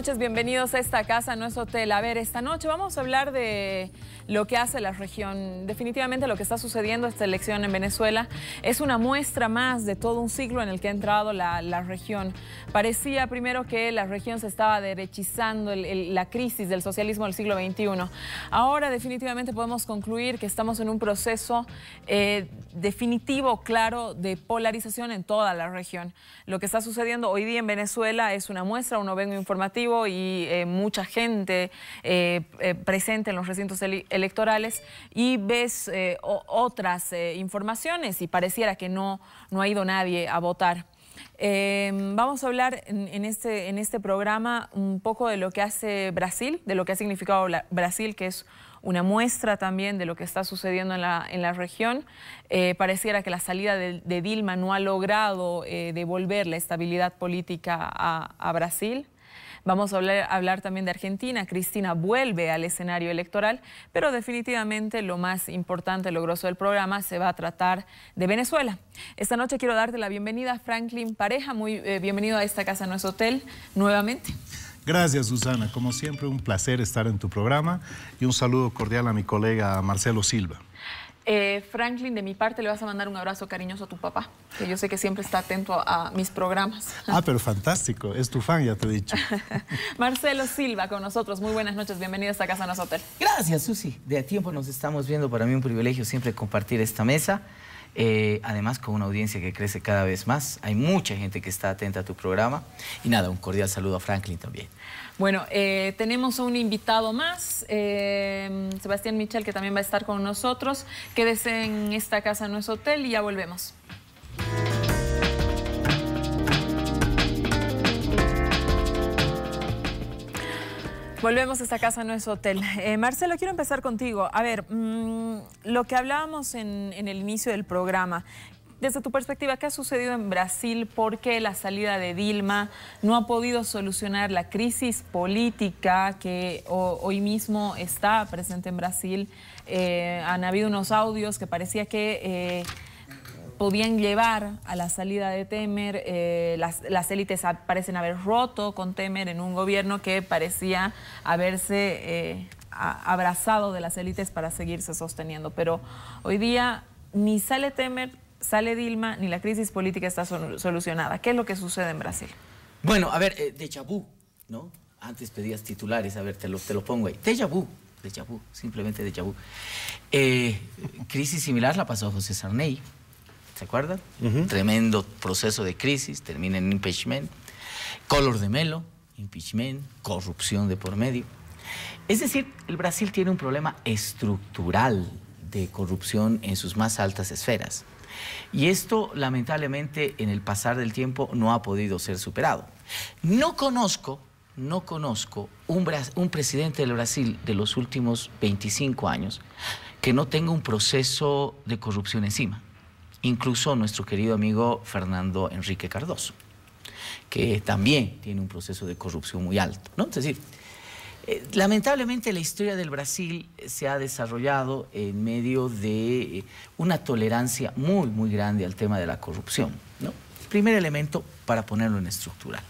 Buenas noches, bienvenidos a esta casa, no es hotel. A ver, esta noche vamos a hablar de lo que hace la región, definitivamente lo que está sucediendo esta elección en Venezuela es una muestra más de todo un ciclo en el que ha entrado la, región. Parecía primero que la región se estaba derechizando la crisis del socialismo del siglo XXI. Ahora definitivamente podemos concluir que estamos en un proceso eh, definitivo, claro, de polarización en toda la región. Lo que está sucediendo hoy día en Venezuela es una muestra, un vengo informativo y eh, mucha gente eh, presente en los recintos electorales y ves otras informaciones y parece pareciera que no, ha ido nadie a votar. Em, vamos a hablar este, en, este, programa un poco de lo que hace Brasil, de lo que ha significado Brasil, que es una muestra también de lo que está sucediendo en la, región. Eh, pareciera que la salida de, Dilma no ha logrado eh, devolver la estabilidad política a Brasil. Vamos a hablar, también de Argentina. Cristina vuelve al escenario electoral, pero definitivamente lo más importante, lo grosso del programa, se va a tratar de Venezuela. Esta noche quiero darte la bienvenida Franklin Pareja. Muy eh, bienvenido a esta casa, a nuestro hotel, nuevamente. Gracias, Susana. Como siempre, un placer estar en tu programa y un saludo cordial a mi colega Marcelo Silva. Eh, Franklin, de mi parte, le vas a mandar un abrazo cariñoso a tu papá, que yo sé que siempre está atento a, mis programas. Ah, pero fantástico, es tu fan, ya te he dicho. Marcelo Silva con nosotros, muy buenas noches, bienvenidos a casa, nuestro Hotel. Gracias, Susi. De a tiempo nos estamos viendo, para mí un privilegio siempre compartir esta mesa. Eh, además con una audiencia que crece cada vez más. Hay mucha gente que está atenta a tu programa. Y nada, un cordial saludo a Franklin también. Bueno, eh, tenemos un invitado más, eh, Sebastián Michel, que también va a estar con nosotros. Quédese en esta casa, en nuestro hotel, y ya volvemos. Volvemos a esta casa, no es hotel. Eh, Marcelo, quiero empezar contigo. A ver, mm, lo que hablábamos en, el inicio del programa, desde tu perspectiva, ¿qué ha sucedido en Brasil? ¿Por qué la salida de Dilma no ha podido solucionar la crisis política que hoy mismo está presente en Brasil? Eh, han habido unos audios que parecía que... Eh, podían llevar a la salida de Temer. Eh, las, élites parecen haber roto con Temer en un gobierno que parecía haberse eh, abrazado de las élites para seguirse sosteniendo. Pero hoy día ni sale Temer, sale Dilma, ni la crisis política está solucionada. ¿Qué es lo que sucede en Brasil? Bueno, a ver, eh, de Chabú, ¿no? Antes pedías titulares, a ver, te lo, pongo ahí. De chabú. de simplemente de vu. crisis similar la pasó José Sarney, ¿se acuerdan? Tremendo proceso de crisis, termina en impeachment, color de melo, impeachment, corrupción de por medio. Es decir, el Brasil tiene un problema estructural de corrupción en sus más altas esferas. Y esto, lamentablemente, en el pasar del tiempo no ha podido ser superado. No conozco, no conozco un, un presidente del Brasil de los últimos 25 años que no tenga un proceso de corrupción encima incluso nuestro querido amigo Fernando Enrique Cardoso, que también tiene un proceso de corrupción muy alto. ¿no? Es decir, eh, lamentablemente la historia del Brasil se ha desarrollado en medio de eh, una tolerancia muy, muy grande al tema de la corrupción. Primer elemento para ponerlo en estructural.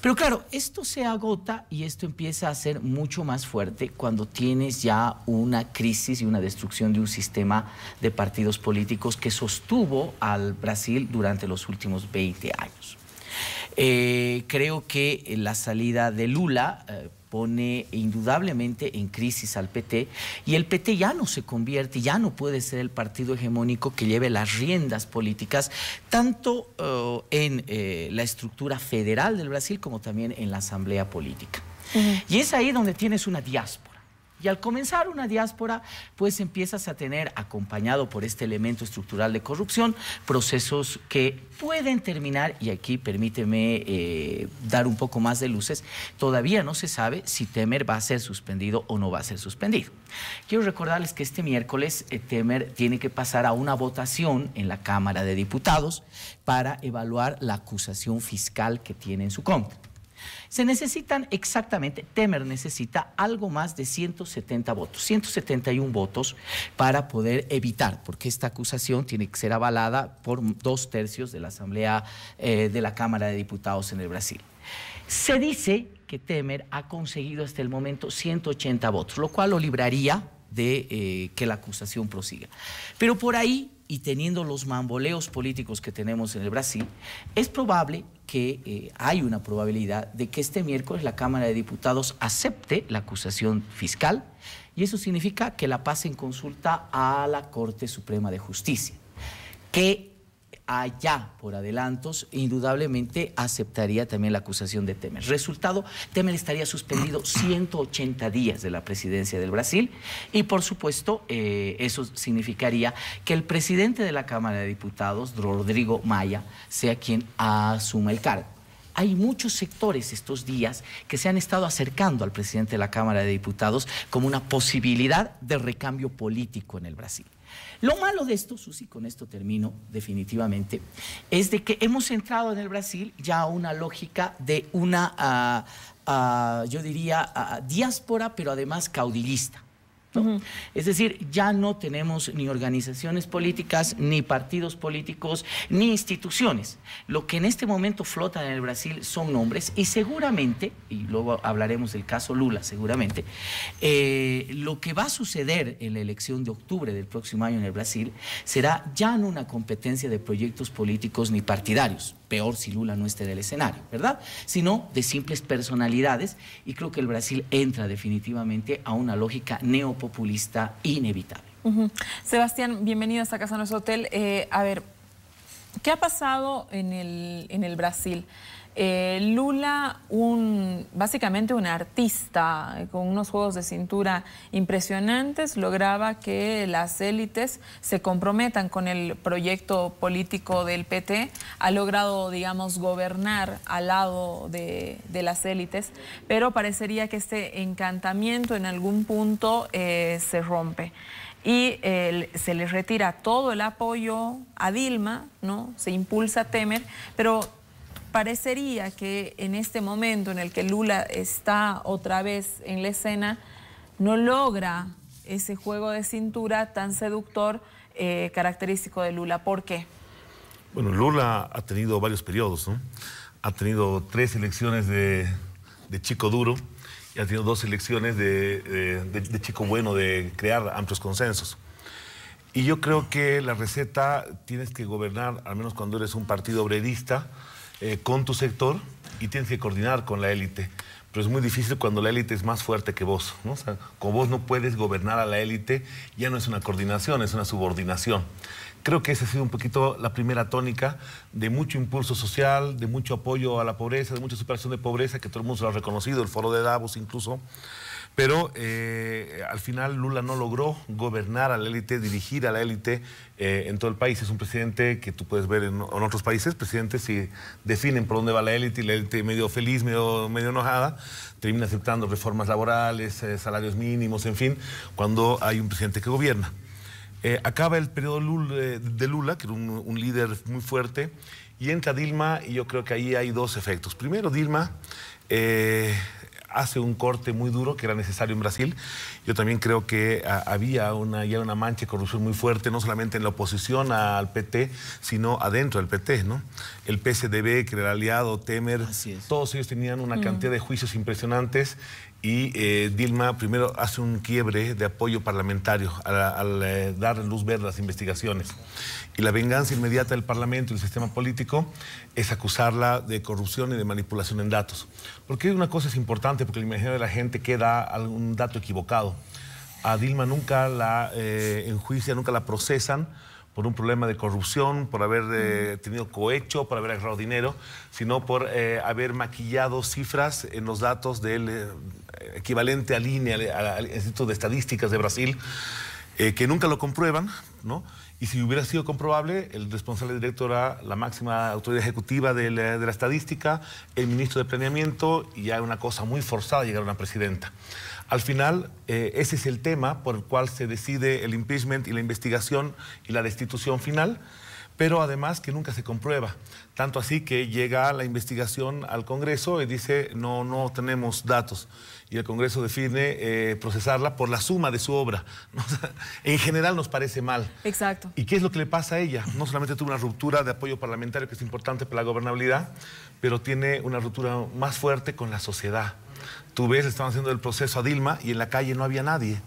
Pero claro, esto se agota y esto empieza a ser mucho más fuerte cuando tienes ya una crisis y una destrucción de un sistema de partidos políticos que sostuvo al Brasil durante los últimos 20 años. Eh, creo que la salida de Lula, eh, pone indudablemente en crisis al PT y el PT ya no se convierte, ya no puede ser el partido hegemónico que lleve las riendas políticas tanto eh, en eh, la estructura federal del Brasil como también en la asamblea política. Y es ahí donde tienes una diáspora y al comenzar una diáspora, pues empiezas a tener, acompañado por este elemento estructural de corrupción, procesos que pueden terminar, y aquí permíteme eh, dar un poco más de luces, todavía no se sabe si Temer va a ser suspendido o no va a ser suspendido. Quiero recordarles que este miércoles eh, Temer tiene que pasar a una votación en la Cámara de Diputados para evaluar la acusación fiscal que tiene en su contra. Se necesitan exactamente, Temer necesita algo más de 170 votos, 171 votos para poder evitar, porque esta acusación tiene que ser avalada por dos tercios de la Asamblea eh, de la Cámara de Diputados en el Brasil. Se dice que Temer ha conseguido hasta el momento 180 votos, lo cual lo libraría de eh, que la acusación prosiga. Pero por ahí y teniendo los mamboleos políticos que tenemos en el Brasil, es probable que eh, hay una probabilidad de que este miércoles la Cámara de Diputados acepte la acusación fiscal y eso significa que la en consulta a la Corte Suprema de Justicia, que allá por adelantos, indudablemente aceptaría también la acusación de Temer. Resultado, Temer estaría suspendido 180 días de la presidencia del Brasil y por supuesto eh, eso significaría que el presidente de la Cámara de Diputados, Rodrigo Maya, sea quien asuma el cargo hay muchos sectores estos días que se han estado acercando al presidente de la Cámara de Diputados como una posibilidad de recambio político en el Brasil. Lo malo de esto, Susi, con esto termino definitivamente, es de que hemos entrado en el Brasil ya a una lógica de una, ah, ah, yo diría, ah, diáspora, pero además caudillista. Es decir, ya no tenemos ni organizaciones políticas, ni partidos políticos, ni instituciones. Lo que en este momento flota en el Brasil son nombres y seguramente, y luego hablaremos del caso Lula seguramente, eh, lo que va a suceder en la elección de octubre del próximo año en el Brasil será ya no una competencia de proyectos políticos ni partidarios, peor si Lula no esté el escenario, ¿verdad? Sino de simples personalidades y creo que el Brasil entra definitivamente a una lógica populista inevitable. Sebastián, bienvenido a esta casa, nuestro hotel. Eh, a ver, ¿qué ha pasado el, en el Brasil? Eh, Lula, básicamente un artista eh, con unos juegos de cintura impresionantes, lograba que las élites se comprometan con el proyecto político del PT. Ha logrado, digamos, gobernar al lado de, las élites, pero parecería que este encantamiento en algún punto eh, se rompe y se les retira todo el apoyo a Dilma, ¿no? Se impulsa a Temer, pero parecería que en este momento en el que Lula está otra vez en la escena, no logra ese juego de cintura tan seductor eh, característico de Lula. ¿Por qué? Bueno, Lula ha tenido varios periodos, ¿no? Ha tenido tres elecciones de, chico duro y ha tenido dos elecciones de, de, chico bueno, de crear amplios consensos. Y yo creo que la receta tienes que gobernar, al menos cuando eres un partido obrerista, eh, con tu sector y tienes que coordinar con la élite. Pero es muy difícil cuando la élite es más fuerte que vos. ¿no? con vos no puedes gobernar a la élite, ya no es una coordinación, es una subordinación. Creo que esa ha sido un poquito la primera tónica de mucho impulso social, de mucho apoyo a la pobreza, de mucha superación de pobreza, que todo el mundo lo ha reconocido, el Foro de Davos incluso pero eh, al final Lula no logró gobernar a la élite, dirigir a la élite eh, en todo el país. Es un presidente que tú puedes ver en, otros países, presidentes si definen por dónde va la élite y la élite medio feliz, medio, medio enojada, termina aceptando reformas laborales, eh, salarios mínimos, en fin, cuando hay un presidente que gobierna. acaba el periodo de Lula, que era un, líder muy fuerte, y entra Dilma y yo creo que ahí hay dos efectos. Primero, Dilma hace un corte muy duro que era necesario en Brasil. Yo también creo que ah, había una, ya una mancha de corrupción muy fuerte, no solamente en la oposición al PT, sino adentro del PT, ¿no? El PSDB, que era aliado, Temer, todos ellos tenían una cantidad de juicios impresionantes y eh, Dilma primero hace un quiebre de apoyo parlamentario al, eh, dar luz verde a las investigaciones. Y la venganza inmediata del Parlamento y el sistema político es acusarla de corrupción y de manipulación en datos. Porque una cosa es importante, porque la imagen de la gente queda algún dato equivocado. A Dilma nunca la eh, enjuician, nunca la procesan por un problema de corrupción, por haber eh, tenido cohecho, por haber agarrado dinero, sino por eh, haber maquillado cifras en los datos del eh, equivalente al INE, al, Instituto de Estadísticas de Brasil, que nunca lo comprueban, ¿no? Y si hubiera sido comprobable, el responsable directo era la máxima autoridad ejecutiva de la, estadística, el ministro de Planeamiento, y ya una cosa muy forzada llegar a una presidenta. Al final, eh, ese es el tema por el cual se decide el impeachment y la investigación y la destitución final, pero además que nunca se comprueba. Tanto así que llega la investigación al Congreso y dice, no, no tenemos datos. Y el Congreso define eh, procesarla por la suma de su obra. en general nos parece mal. Exacto. ¿Y qué es lo que le pasa a ella? No solamente tuvo una ruptura de apoyo parlamentario que es importante para la gobernabilidad, pero tiene una ruptura más fuerte con la sociedad Tú ves, estaban haciendo el proceso a Dilma y en la calle no había nadie.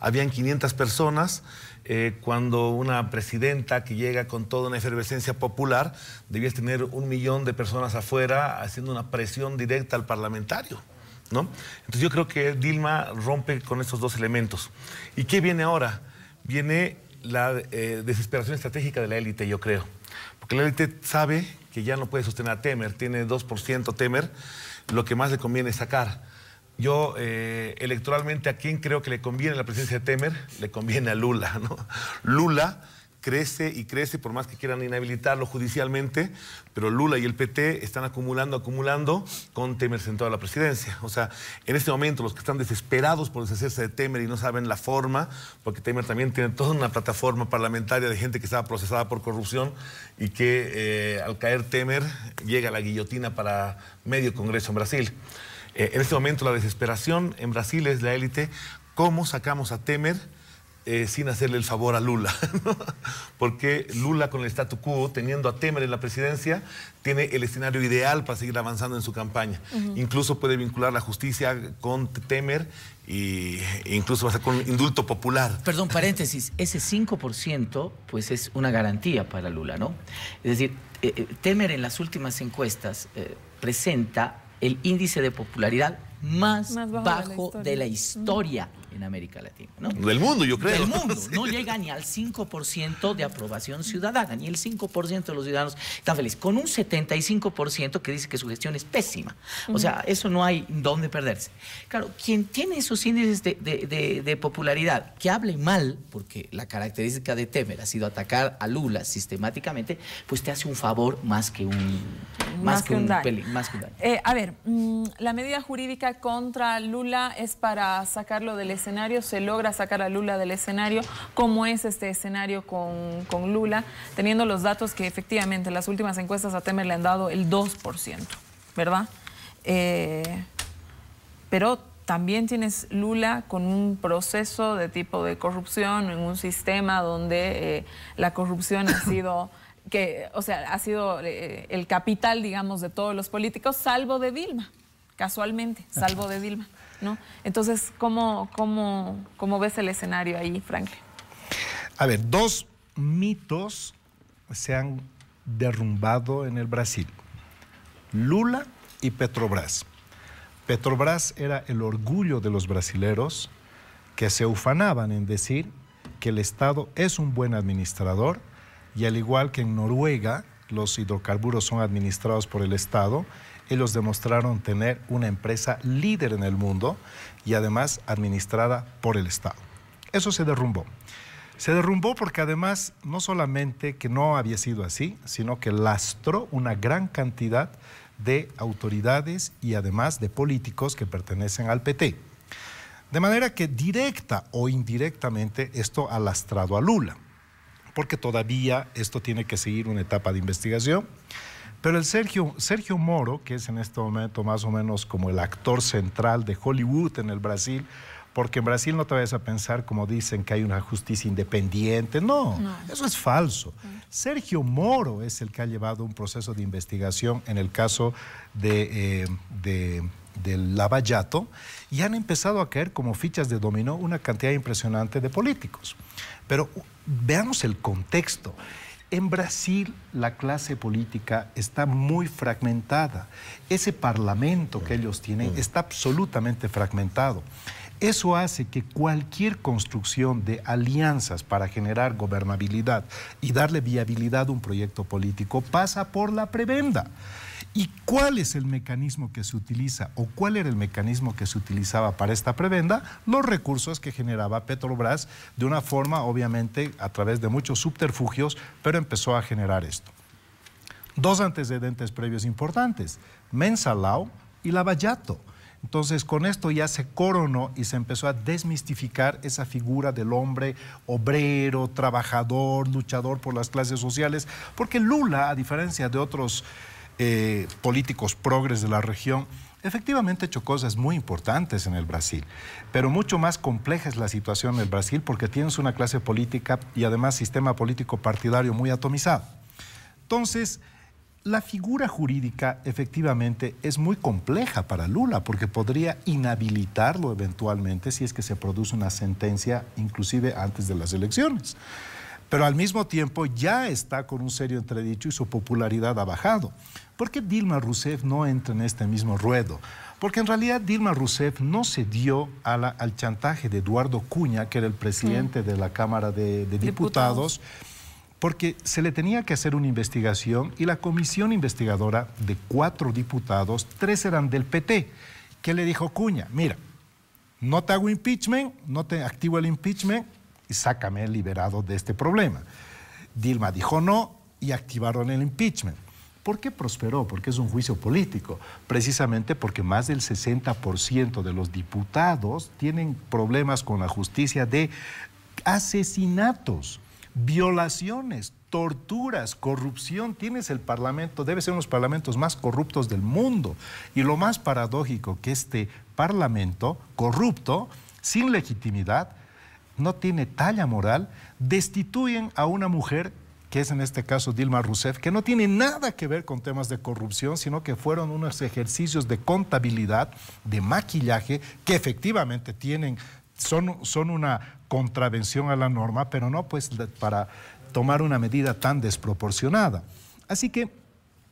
Habían 500 personas. Eh, cuando una presidenta que llega con toda una efervescencia popular, debías tener un millón de personas afuera haciendo una presión directa al parlamentario. ¿no? Entonces yo creo que Dilma rompe con estos dos elementos. ¿Y qué viene ahora? Viene la eh, desesperación estratégica de la élite, yo creo. Porque la élite sabe que ya no puede sostener a Temer, tiene 2% Temer, lo que más le conviene es sacar yo eh, electoralmente a quién creo que le conviene la presidencia de Temer, le conviene a Lula, ¿no? Lula crece y crece, por más que quieran inhabilitarlo judicialmente, pero Lula y el PT están acumulando, acumulando con Temer sentado a la presidencia. O sea, en este momento los que están desesperados por deshacerse de Temer y no saben la forma, porque Temer también tiene toda una plataforma parlamentaria de gente que estaba procesada por corrupción y que eh, al caer Temer llega la guillotina para medio Congreso en Brasil. Eh, en este momento la desesperación en Brasil es la élite. ¿Cómo sacamos a Temer eh, sin hacerle el favor a Lula? Porque Lula con el statu quo, teniendo a Temer en la presidencia, tiene el escenario ideal para seguir avanzando en su campaña. Incluso puede vincular la justicia con Temer e incluso va a ser con un indulto popular. Perdón, paréntesis, ese 5% pues es una garantía para Lula, ¿no? Es decir, eh, Temer en las últimas encuestas presenta el índice de popularidad más, bajo, de la historia en América Latina. ¿no? Del mundo, yo creo. Del mundo. No llega ni al 5% de aprobación ciudadana, ni el 5% de los ciudadanos están feliz, con un 75% que dice que su gestión es pésima. O sea, eso no hay dónde perderse. Claro, quien tiene esos índices de, popularidad, que hable mal, porque la característica de Temer ha sido atacar a Lula sistemáticamente, pues te hace un favor más que un, más, que, un, daño. Más que un a ver, mm, la medida jurídica contra Lula es para sacarlo del se logra sacar a Lula del escenario, cómo es este escenario con, Lula, teniendo los datos que efectivamente las últimas encuestas a Temer le han dado el 2%, ¿verdad? Eh, pero también tienes Lula con un proceso de tipo de corrupción en un sistema donde eh, la corrupción ha sido que, o sea, ha sido eh, el capital, digamos, de todos los políticos, salvo de Dilma, casualmente, salvo de Dilma. Entonces, ¿cómo, cómo ves el escenario ahí, Franklin? A ver, dos mitos se han derrumbado en el Brasil. Lula y Petrobras. Petrobras era el orgullo de los brasileros que se ufanaban en decir que el Estado es un buen administrador y al igual que en Noruega los hidrocarburos son administrados por el Estado, ellos demostraron tener una empresa líder en el mundo y además administrada por el Estado. Eso se derrumbó. Se derrumbó porque además no solamente que no había sido así, sino que lastró una gran cantidad de autoridades y además de políticos que pertenecen al PT. De manera que directa o indirectamente esto ha lastrado a Lula, porque todavía esto tiene que seguir una etapa de investigación pero el Sergio, Sergio Moro, que es en este momento más o menos como el actor central de Hollywood en el Brasil, porque en Brasil no te vayas a pensar como dicen que hay una justicia independiente. No, eso es falso. Sergio Moro es el que ha llevado un proceso de investigación en el caso de, eh, del Lavallato y han empezado a caer como fichas de dominó una cantidad impresionante de políticos. Pero veamos el contexto. En Brasil la clase política está muy fragmentada. Ese parlamento que ellos tienen mm. está absolutamente fragmentado. Eso hace que cualquier construcción de alianzas para generar gobernabilidad y darle viabilidad a un proyecto político pasa por la prebenda. ¿Y cuál es el mecanismo que se utiliza o cuál era el mecanismo que se utilizaba para esta prebenda? Los recursos que generaba Petrobras de una forma, obviamente, a través de muchos subterfugios, pero empezó a generar esto. Dos antecedentes previos importantes, Mensalao y Lavallato. Entonces, con esto ya se coronó y se empezó a desmistificar esa figura del hombre obrero, trabajador, luchador por las clases sociales, porque Lula, a diferencia de otros eh, políticos progres de la región, efectivamente hecho cosas muy importantes en el Brasil, pero mucho más compleja es la situación en el Brasil porque tienes una clase política y además sistema político partidario muy atomizado. Entonces, la figura jurídica efectivamente es muy compleja para Lula porque podría inhabilitarlo eventualmente si es que se produce una sentencia inclusive antes de las elecciones. Pero al mismo tiempo ya está con un serio entredicho y su popularidad ha bajado. ¿Por qué Dilma Rousseff no entra en este mismo ruedo? Porque en realidad Dilma Rousseff no se a al chantaje de Eduardo Cuña, que era el presidente de la Cámara de, Diputados porque se le tenía que hacer una investigación y la comisión investigadora de cuatro diputados, tres eran del PT, que le dijo Cuña, mira, no te hago impeachment, no te activo el impeachment y sácame liberado de este problema. Dilma dijo no y activaron el impeachment. ¿Por qué prosperó? Porque es un juicio político, precisamente porque más del 60% de los diputados tienen problemas con la justicia de asesinatos violaciones, torturas, corrupción. Tienes el Parlamento, debe ser uno de los parlamentos más corruptos del mundo. Y lo más paradójico que este Parlamento corrupto, sin legitimidad, no tiene talla moral, destituyen a una mujer que es en este caso Dilma Rousseff, que no tiene nada que ver con temas de corrupción, sino que fueron unos ejercicios de contabilidad, de maquillaje, que efectivamente tienen, son, son una contravención a la norma, pero no pues para tomar una medida tan desproporcionada. Así que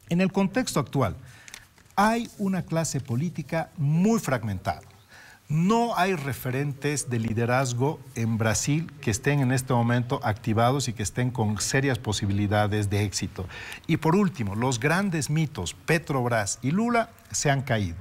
en el contexto actual hay una clase política muy fragmentada. No hay referentes de liderazgo en Brasil que estén en este momento activados y que estén con serias posibilidades de éxito. Y por último, los grandes mitos Petrobras y Lula se han caído.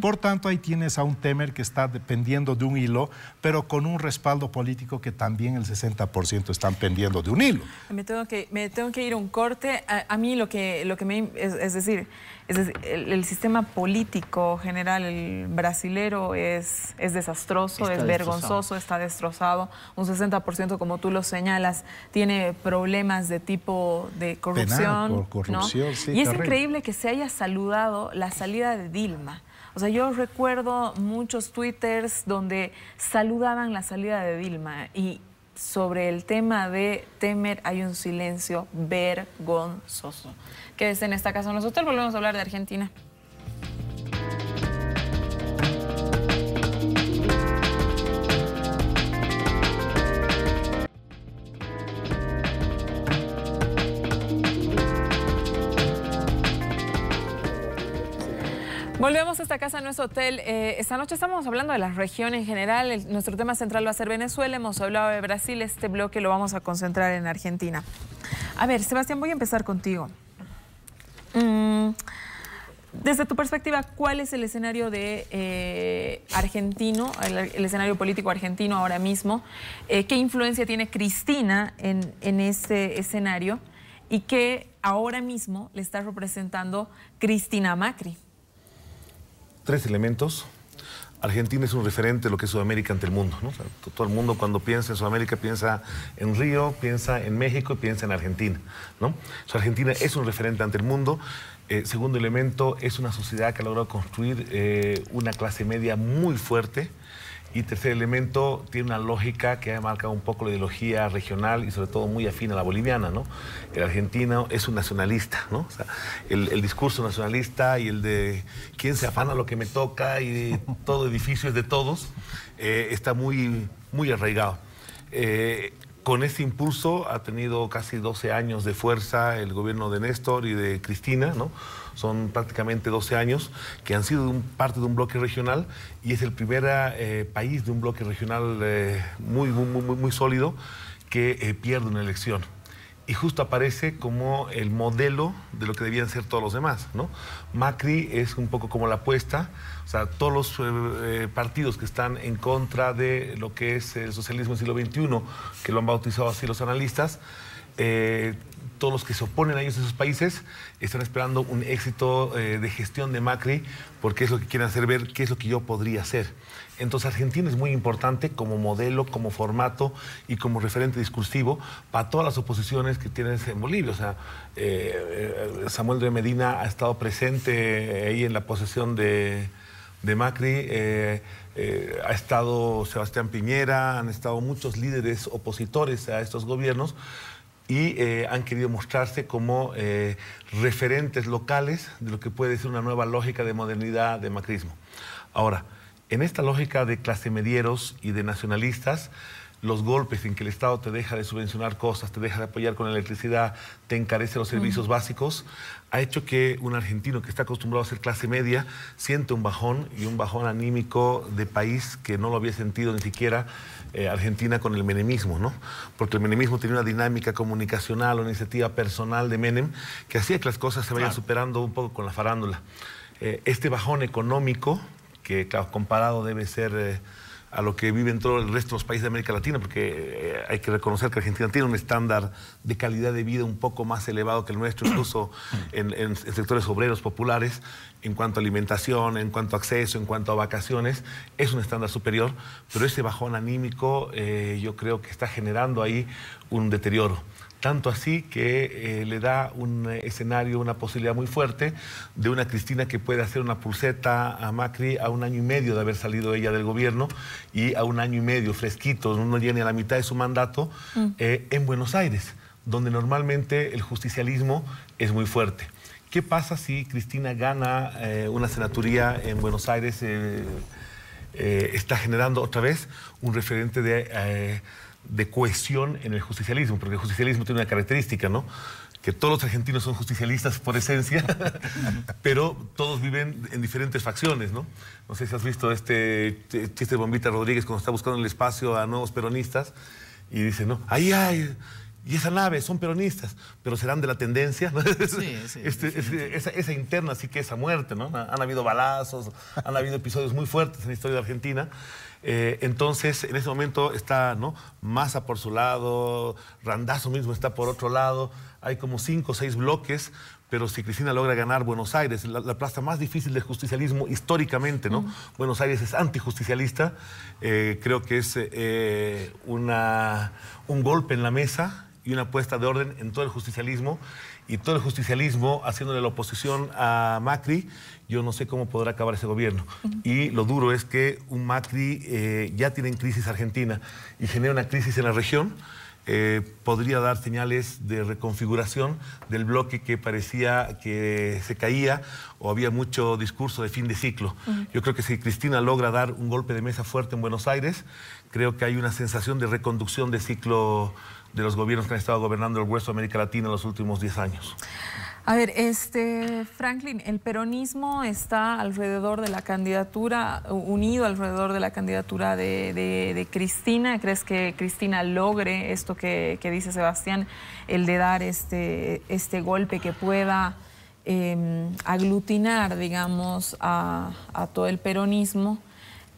Por tanto, ahí tienes a un Temer que está dependiendo de un hilo, pero con un respaldo político que también el 60% están pendiendo de un hilo. Me tengo que, me tengo que ir a un corte. A, mí lo que, lo que me... Es, decir, el, sistema político general brasilero es, es desastroso, es vergonzoso, está destrozado. Un 60%, como tú lo señalas, tiene problemas de tipo de corrupción. sí, y es increíble que se haya saludado la salida de Dilma. O sea, yo recuerdo muchos twitters donde saludaban la salida de Dilma y sobre el tema de temer hay un silencio vergonzoso. es en esta casa nosotros, volvemos a hablar de Argentina. Volvemos a esta casa, a nuestro hotel. Eh, esta noche estamos hablando de la región en general. nuestro tema central va a ser Venezuela. Hemos hablado de Brasil. Este bloque lo vamos a concentrar en Argentina. A ver, Sebastián, voy a empezar contigo. Mm, desde tu perspectiva, ¿cuál es el escenario de eh, argentino, el, escenario político argentino ahora mismo? Eh, ¿Qué influencia tiene Cristina en, en ese escenario? ¿Y qué ahora mismo le está representando Cristina Macri? tres elementos. Argentina es un referente de lo que es Sudamérica ante el mundo. todo el mundo cuando piensa en Sudamérica piensa en Río, piensa en México y piensa en Argentina. ¿no? Argentina es un referente ante el mundo. Eh, segundo elemento, es una sociedad que ha logrado construir eh, una clase media muy fuerte y tercer elemento, tiene una lógica que ha marcado un poco la ideología regional y sobre todo muy afín a la boliviana, ¿no? El argentino es un nacionalista, ¿no? O sea, el, discurso nacionalista y el de quién se afana lo que me toca y todo edificio es de todos, eh, está muy, muy arraigado. Eh, con ese impulso ha tenido casi 12 años de fuerza el gobierno de Néstor y de Cristina, ¿no? Son prácticamente 12 años que han sido parte de un bloque regional y es el primer eh, país de un bloque regional eh, muy, muy, muy, muy sólido que eh, pierde una elección y justo aparece como el modelo de lo que debían ser todos los demás. ¿no? Macri es un poco como la apuesta, o sea, todos los partidos que están en contra de lo que es el socialismo del siglo XXI, que lo han bautizado así los analistas, todos los que se oponen a ellos en esos países están esperando un éxito eh, de gestión de Macri porque es lo que quieren hacer ver qué es lo que yo podría hacer. Entonces Argentina es muy importante como modelo, como formato y como referente discursivo para todas las oposiciones que tienen en Bolivia. O sea, eh, Samuel de Medina ha estado presente ahí en la posesión de, de Macri, eh, ha estado Sebastián Piñera, han estado muchos líderes opositores a estos gobiernos, y eh, han querido mostrarse como eh, referentes locales de lo que puede ser una nueva lógica de modernidad, de macrismo. Ahora, en esta lógica de clase medieros y de nacionalistas, los golpes en que el Estado te deja de subvencionar cosas, te deja de apoyar con la electricidad, te encarece los servicios básicos, ha hecho que un argentino que está acostumbrado a ser clase media siente un bajón y un bajón anímico de país que no lo había sentido ni siquiera eh, Argentina con el menemismo, ¿no? Porque el menemismo tenía una dinámica comunicacional, una iniciativa personal de Menem que hacía que las cosas se vayan superando un poco con la farándula. Eh, este bajón económico, que comparado debe ser... Eh, a lo que viven todo el resto de los países de América Latina, porque eh, hay que reconocer que Argentina tiene un estándar de calidad de vida un poco más elevado que el nuestro, incluso en, sectores obreros populares, en cuanto a alimentación, en cuanto a acceso, en cuanto a vacaciones, es un estándar superior, pero ese bajón anímico eh, yo creo que está generando ahí un deterioro. Tanto así que eh, le da un eh, escenario, una posibilidad muy fuerte de una Cristina que puede hacer una pulseta a Macri a un año y medio de haber salido ella del gobierno y a un año y medio fresquito, no llega a la mitad de su mandato, mm. eh, en Buenos Aires, donde normalmente el justicialismo es muy fuerte. ¿Qué pasa si Cristina gana una senaturía en Buenos Aires? está generando otra vez un referente de de cohesión en el justicialismo, porque el justicialismo tiene una característica, ¿no? Que todos los argentinos son justicialistas por esencia, pero todos viven en diferentes facciones, ¿no? No sé si has visto este chiste de Bombita Rodríguez cuando está buscando el espacio a nuevos peronistas y dice, ¿no? Ahí hay. Y esa nave, son peronistas, pero serán de la tendencia. ¿no? Sí, sí, este, este, esa, esa, interna sí que es muerte, ¿no? Han habido balazos, han habido episodios muy fuertes en la historia de Argentina. Eh, entonces, en ese momento está, ¿no? Massa por su lado, Randazo mismo está por otro lado, hay como cinco o seis bloques, pero si Cristina logra ganar Buenos Aires, la, plaza más difícil del justicialismo históricamente, ¿no? Buenos Aires es antijusticialista, eh, creo que es eh, una, un golpe en la mesa y una puesta de orden en todo el justicialismo y todo el justicialismo haciéndole la oposición a Macri, yo no sé cómo podrá acabar ese gobierno. Y lo duro es que un Macri eh, ya tiene en crisis Argentina y genera una crisis en la región. Eh, podría dar señales de reconfiguración del bloque que parecía que se caía o había mucho discurso de fin de ciclo. Yo creo que si Cristina logra dar un golpe de mesa fuerte en Buenos Aires, creo que hay una sensación de reconducción de ciclo de los gobiernos que han estado gobernando el hueso de América Latina en los últimos 10 años. A ver, este Franklin, el peronismo está alrededor de la candidatura, unido alrededor de la candidatura de, Cristina. ¿Crees que Cristina logre esto que, dice Sebastián, el de dar este, este golpe que pueda em, aglutinar, digamos, a, todo el peronismo?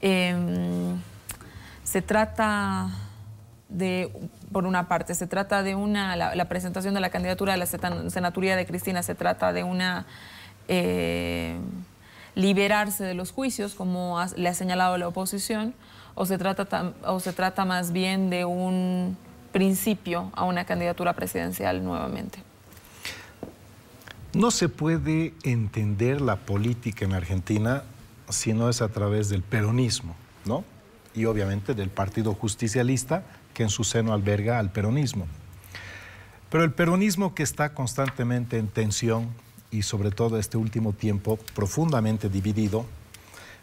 Em, se trata por una parte, se trata de una, la, presentación de la candidatura de la senaturía de Cristina, se trata de una eh, liberarse de los juicios, como le ha señalado la oposición, o se trata, o se trata más bien de un principio a una candidatura presidencial nuevamente. No se puede entender la política en Argentina si no es a través del peronismo, ¿no? Y obviamente del Partido Justicialista, que en su seno alberga al peronismo. Pero el peronismo que está constantemente en tensión y sobre todo este último tiempo profundamente dividido,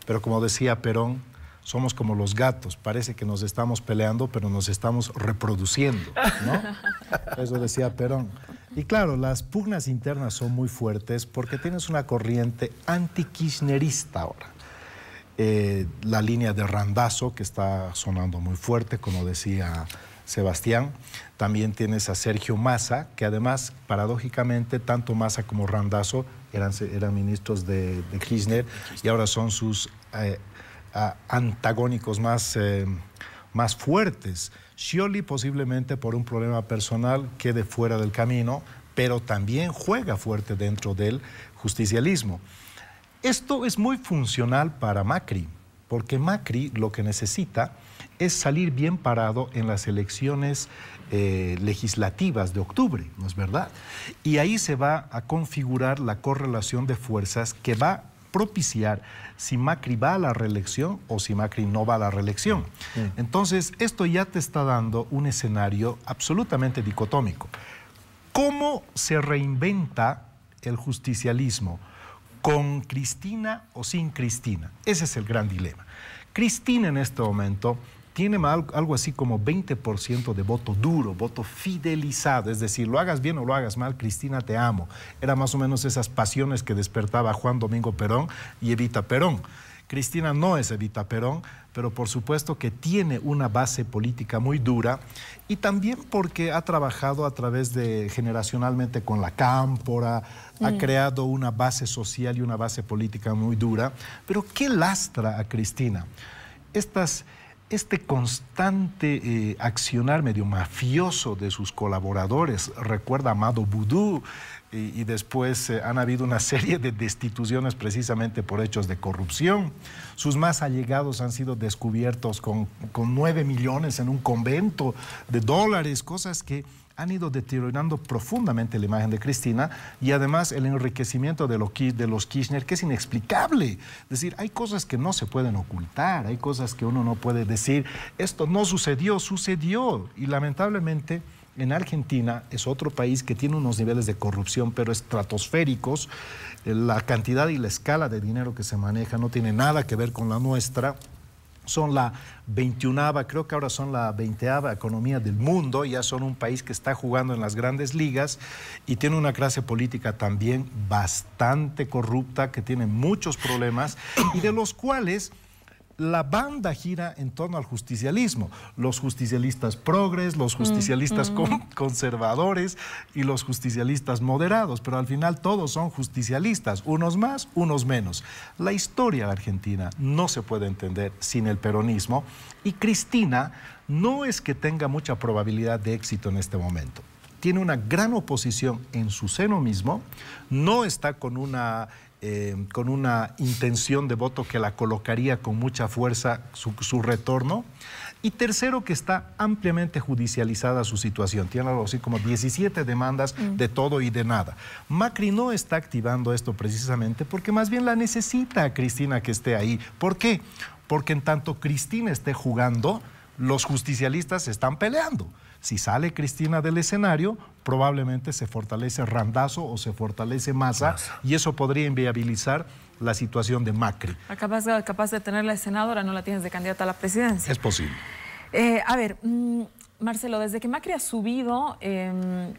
pero como decía Perón, somos como los gatos, parece que nos estamos peleando, pero nos estamos reproduciendo, Eso decía Perón. Y claro, las pugnas internas son muy fuertes porque tienes una corriente anti-kirchnerista ahora. Eh, la línea de Randazo, que está sonando muy fuerte, como decía Sebastián. También tienes a Sergio Massa, que además, paradójicamente, tanto Massa como Randazo eran, eran ministros de, Kirchner y ahora son sus eh, antagónicos más, eh, más fuertes. Scioli posiblemente por un problema personal quede fuera del camino, pero también juega fuerte dentro del justicialismo. Esto es muy funcional para Macri, porque Macri lo que necesita es salir bien parado en las elecciones eh, legislativas de octubre, ¿no es verdad? Y ahí se va a configurar la correlación de fuerzas que va a propiciar si Macri va a la reelección o si Macri no va a la reelección. Entonces, esto ya te está dando un escenario absolutamente dicotómico. ¿Cómo se reinventa el justicialismo? con Cristina o sin Cristina. Ese es el gran dilema. Cristina en este momento tiene algo así como 20% de voto duro, voto fidelizado, es decir, lo hagas bien o lo hagas mal, Cristina, te amo. Era más o menos esas pasiones que despertaba Juan Domingo Perón y Evita Perón. Cristina no es Evita Perón, pero por supuesto que tiene una base política muy dura y también porque ha trabajado a través de generacionalmente con la cámpora, ha mm. creado una base social y una base política muy dura, pero ¿qué lastra a Cristina? este constante eh, accionar medio mafioso de sus colaboradores, recuerda a Amado Boudou, y, después eh, han habido una serie de destituciones precisamente por hechos de corrupción. Sus más allegados han sido descubiertos con, con millones en un convento de dólares, cosas que han ido deteriorando profundamente la imagen de Cristina y además el enriquecimiento de, de, los Kirchner, que es inexplicable. Es decir, hay cosas que no se pueden ocultar, hay cosas que uno no puede decir, esto no sucedió, sucedió. Y lamentablemente en Argentina es otro país que tiene unos niveles de corrupción, pero estratosféricos. La cantidad y la escala de dinero que se maneja no tiene nada que ver con la nuestra. Son la 21, creo que ahora son la 20 economía del mundo, ya son un país que está jugando en las grandes ligas y tiene una clase política también bastante corrupta, que tiene muchos problemas y de los cuales la banda gira en torno al justicialismo. Los justicialistas progres, los mm, justicialistas mm. conservadores y los justicialistas moderados, pero al final todos son justicialistas, unos más, unos menos. La historia de Argentina no se puede entender sin el peronismo y Cristina no es que tenga mucha probabilidad de éxito en este momento tiene una gran oposición en su seno mismo, no está con una eh, con una intención de voto que la colocaría con mucha fuerza su, retorno. Y tercero, que está ampliamente judicializada su situación. Tiene algo así como 17 demandas mm. de todo y de nada. Macri no está activando esto precisamente porque más bien la necesita a Cristina que esté ahí. ¿Por qué? Porque en tanto Cristina esté jugando, los justicialistas están peleando. Si sale Cristina del escenario, probablemente se fortalece Randazo o se fortalece Massa y eso podría inviabilizar la situación de Macri. capaz de tenerla la senadora, no la tienes de candidata a la presidencia. Es posible. Eh, a ver, mm, Marcelo, desde que Macri ha subido, em,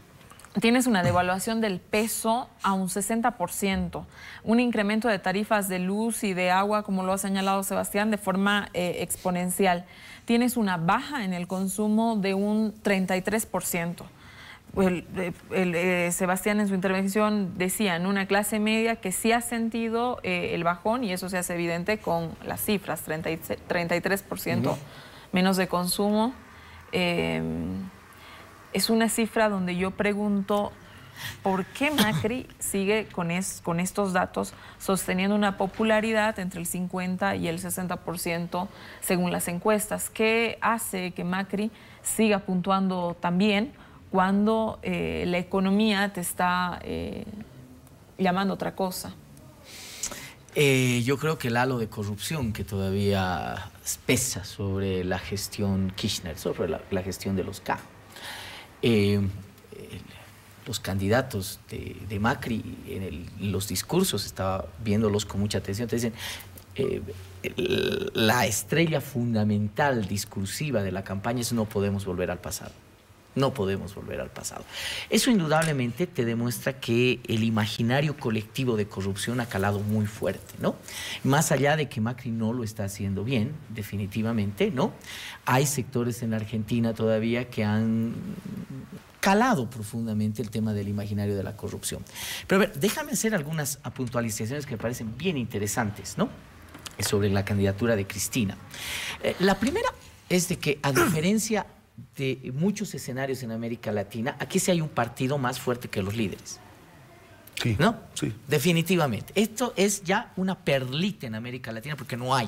tienes una devaluación del peso a un 60%, un incremento de tarifas de luz y de agua, como lo ha señalado Sebastián, de forma eh, exponencial tienes una baja en el consumo de un 33%. Eh, Sebastián en su intervención decía, en una clase media que sí ha sentido eh, el bajón y eso se hace evidente con las cifras, 33% menos de consumo. Eh, es una cifra donde yo pregunto ¿Por qué Macri sigue con, estos datos sosteniendo una popularidad entre el 50 y el 60% según las encuestas? ¿Qué hace que Macri siga puntuando también cuando eh, la economía te está eh, llamando otra cosa? Eh, yo creo que el halo de corrupción que todavía pesa sobre la gestión Kirchner, sobre la, gestión de los K los candidatos de, Macri en, los discursos, estaba viéndolos con mucha atención, te dicen, eh, la estrella fundamental discursiva de la campaña es no podemos volver al pasado. No podemos volver al pasado. Eso indudablemente te demuestra que el imaginario colectivo de corrupción ha calado muy fuerte, ¿no? Más allá de que Macri no lo está haciendo bien, definitivamente, ¿no? Hay sectores en la Argentina todavía que han calado profundamente el tema del imaginario de la corrupción. Pero a ver, déjame hacer algunas puntualizaciones que me parecen bien interesantes, ¿no? Sobre la candidatura de Cristina. Eh, la primera es de que, a diferencia de muchos escenarios en América Latina, aquí sí hay un partido más fuerte que los líderes. Sí, ¿No? Sí. Definitivamente. Esto es ya una perlita en América Latina porque no hay,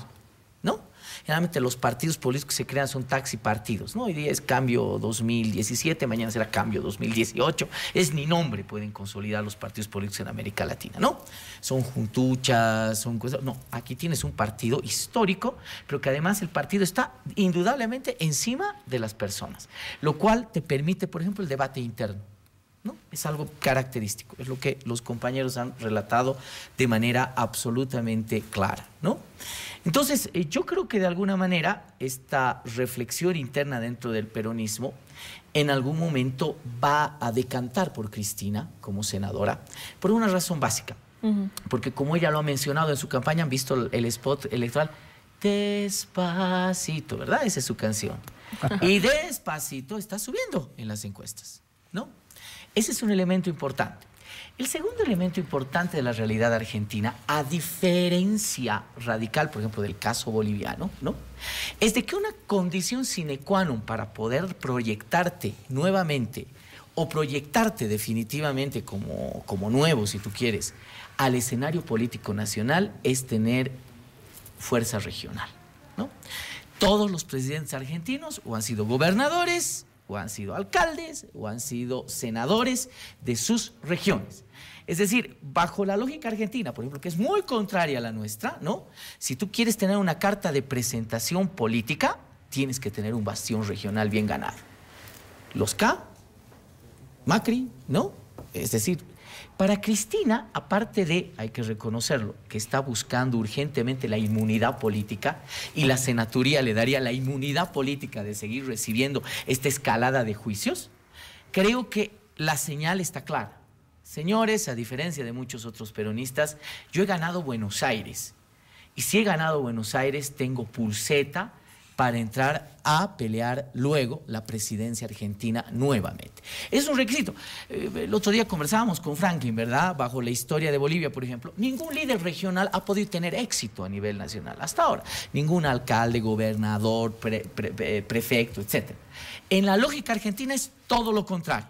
¿no? Generalmente los partidos políticos que se crean son taxi partidos, ¿no? Hoy día es cambio 2017, mañana será cambio 2018. Es ni nombre pueden consolidar los partidos políticos en América Latina, ¿no? Son juntuchas, son cosas. No, aquí tienes un partido histórico, pero que además el partido está indudablemente encima de las personas, lo cual te permite, por ejemplo, el debate interno. Es algo característico, es lo que los compañeros han relatado de manera absolutamente clara, ¿no? Entonces, eh, yo creo que de alguna manera esta reflexión interna dentro del peronismo en algún momento va a decantar por Cristina como senadora por una razón básica. Porque como ella lo ha mencionado en su campaña, han visto el, el spot electoral, despacito, ¿verdad? Esa es su canción. y despacito está subiendo en las encuestas, ¿no? Ese es un elemento importante. El segundo elemento importante de la realidad argentina, a diferencia radical, por ejemplo, del caso boliviano, ¿no? es de que una condición sine qua non para poder proyectarte nuevamente o proyectarte definitivamente como, nuevo, si tú quieres, al escenario político nacional es tener fuerza regional. Todos los presidentes argentinos o han sido gobernadores o han sido alcaldes o han sido senadores de sus regiones. Es decir, bajo la lógica argentina, por ejemplo, que es muy contraria a la nuestra, ¿no? Si tú quieres tener una carta de presentación política, tienes que tener un bastión regional bien ganado. Los K, Macri, ¿no? Es decir, para Cristina, aparte de, hay que reconocerlo, que está buscando urgentemente la inmunidad política y la senaturía le daría la inmunidad política de seguir recibiendo esta escalada de juicios, creo que la señal está clara. Señores, a diferencia de muchos otros peronistas, yo he ganado Buenos Aires. Y si he ganado Buenos Aires, tengo pulseta, para entrar a pelear luego la presidencia argentina nuevamente. Es un requisito. Eh, el otro día conversábamos con Franklin, ¿verdad? Bajo la historia de Bolivia, por ejemplo, ningún líder regional ha podido tener éxito a nivel nacional hasta ahora. Ningún alcalde, gobernador, eh, prefecto, etc. En la lógica argentina es todo lo contrario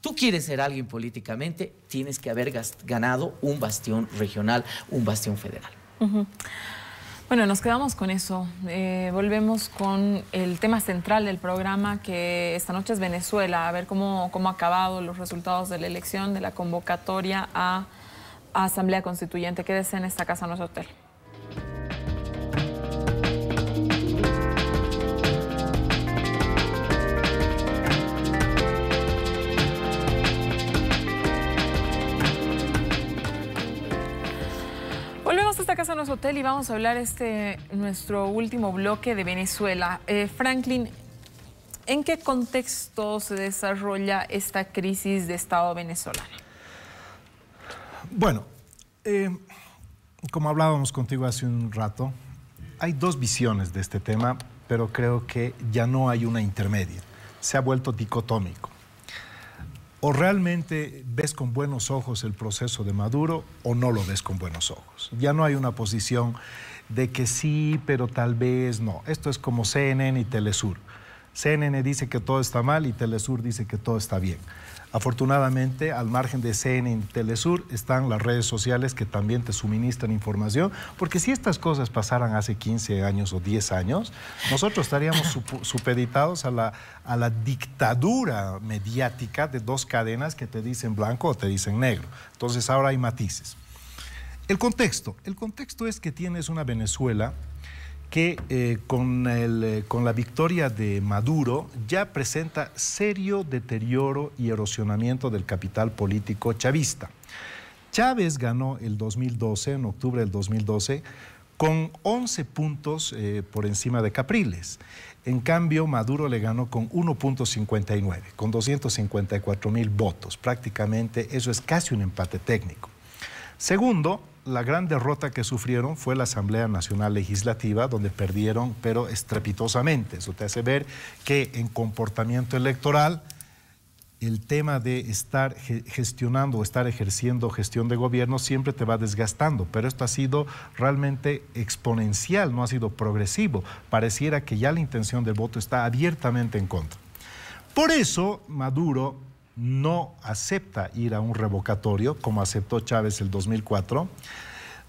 tú quieres ser alguien políticamente, tienes que haber ganado un bastión regional, un bastión federal. Bueno, nos quedamos con eso. Eh, volvemos con el tema central del programa, que esta noche es Venezuela, a ver cómo, cómo ha acabado los resultados de la elección, de la convocatoria a, Asamblea Constituyente. Quédese en esta casa, nuestro es hotel. Hotel y vamos a hablar este nuestro último bloque de Venezuela. Eh, Franklin, ¿en qué contexto se desarrolla esta crisis de Estado venezolano? Bueno, eh, como hablábamos contigo hace un rato, hay dos visiones de este tema, pero creo que ya no hay una intermedia. Se ha vuelto dicotómico o realmente ves con buenos ojos el proceso de Maduro o no lo ves con buenos ojos. Ya no hay una posición de que sí, pero tal vez no. Esto es como CNN y Telesur. CNN dice que todo está mal y Telesur dice que todo está bien. Afortunadamente, al margen de CNN y Telesur, están las redes sociales que también te suministran información, porque si estas cosas pasaran hace 15 años o 10 años, nosotros estaríamos supeditados a la, a la dictadura mediática de dos cadenas que te dicen blanco o te dicen negro. Entonces ahora hay matices. El contexto, el contexto es que tienes una Venezuela que eh, con, eh, con la victoria de Maduro ya presenta serio deterioro y erosionamiento del capital político chavista. Chávez ganó el 2012, en octubre del 2012, con 11 puntos eh, por encima de Capriles. En cambio, Maduro le ganó con 1.59, con 254 mil votos. Prácticamente eso es casi un empate técnico. Segundo, la gran derrota que sufrieron fue la Asamblea Nacional Legislativa, donde perdieron, pero estrepitosamente. Eso te hace ver que en comportamiento electoral el tema de estar gestionando o estar ejerciendo gestión de gobierno siempre te va desgastando, pero esto ha sido realmente exponencial, no ha sido progresivo. Pareciera que ya la intención del voto está abiertamente en contra. Por eso Maduro no acepta ir a un revocatorio, como aceptó Chávez el 2004,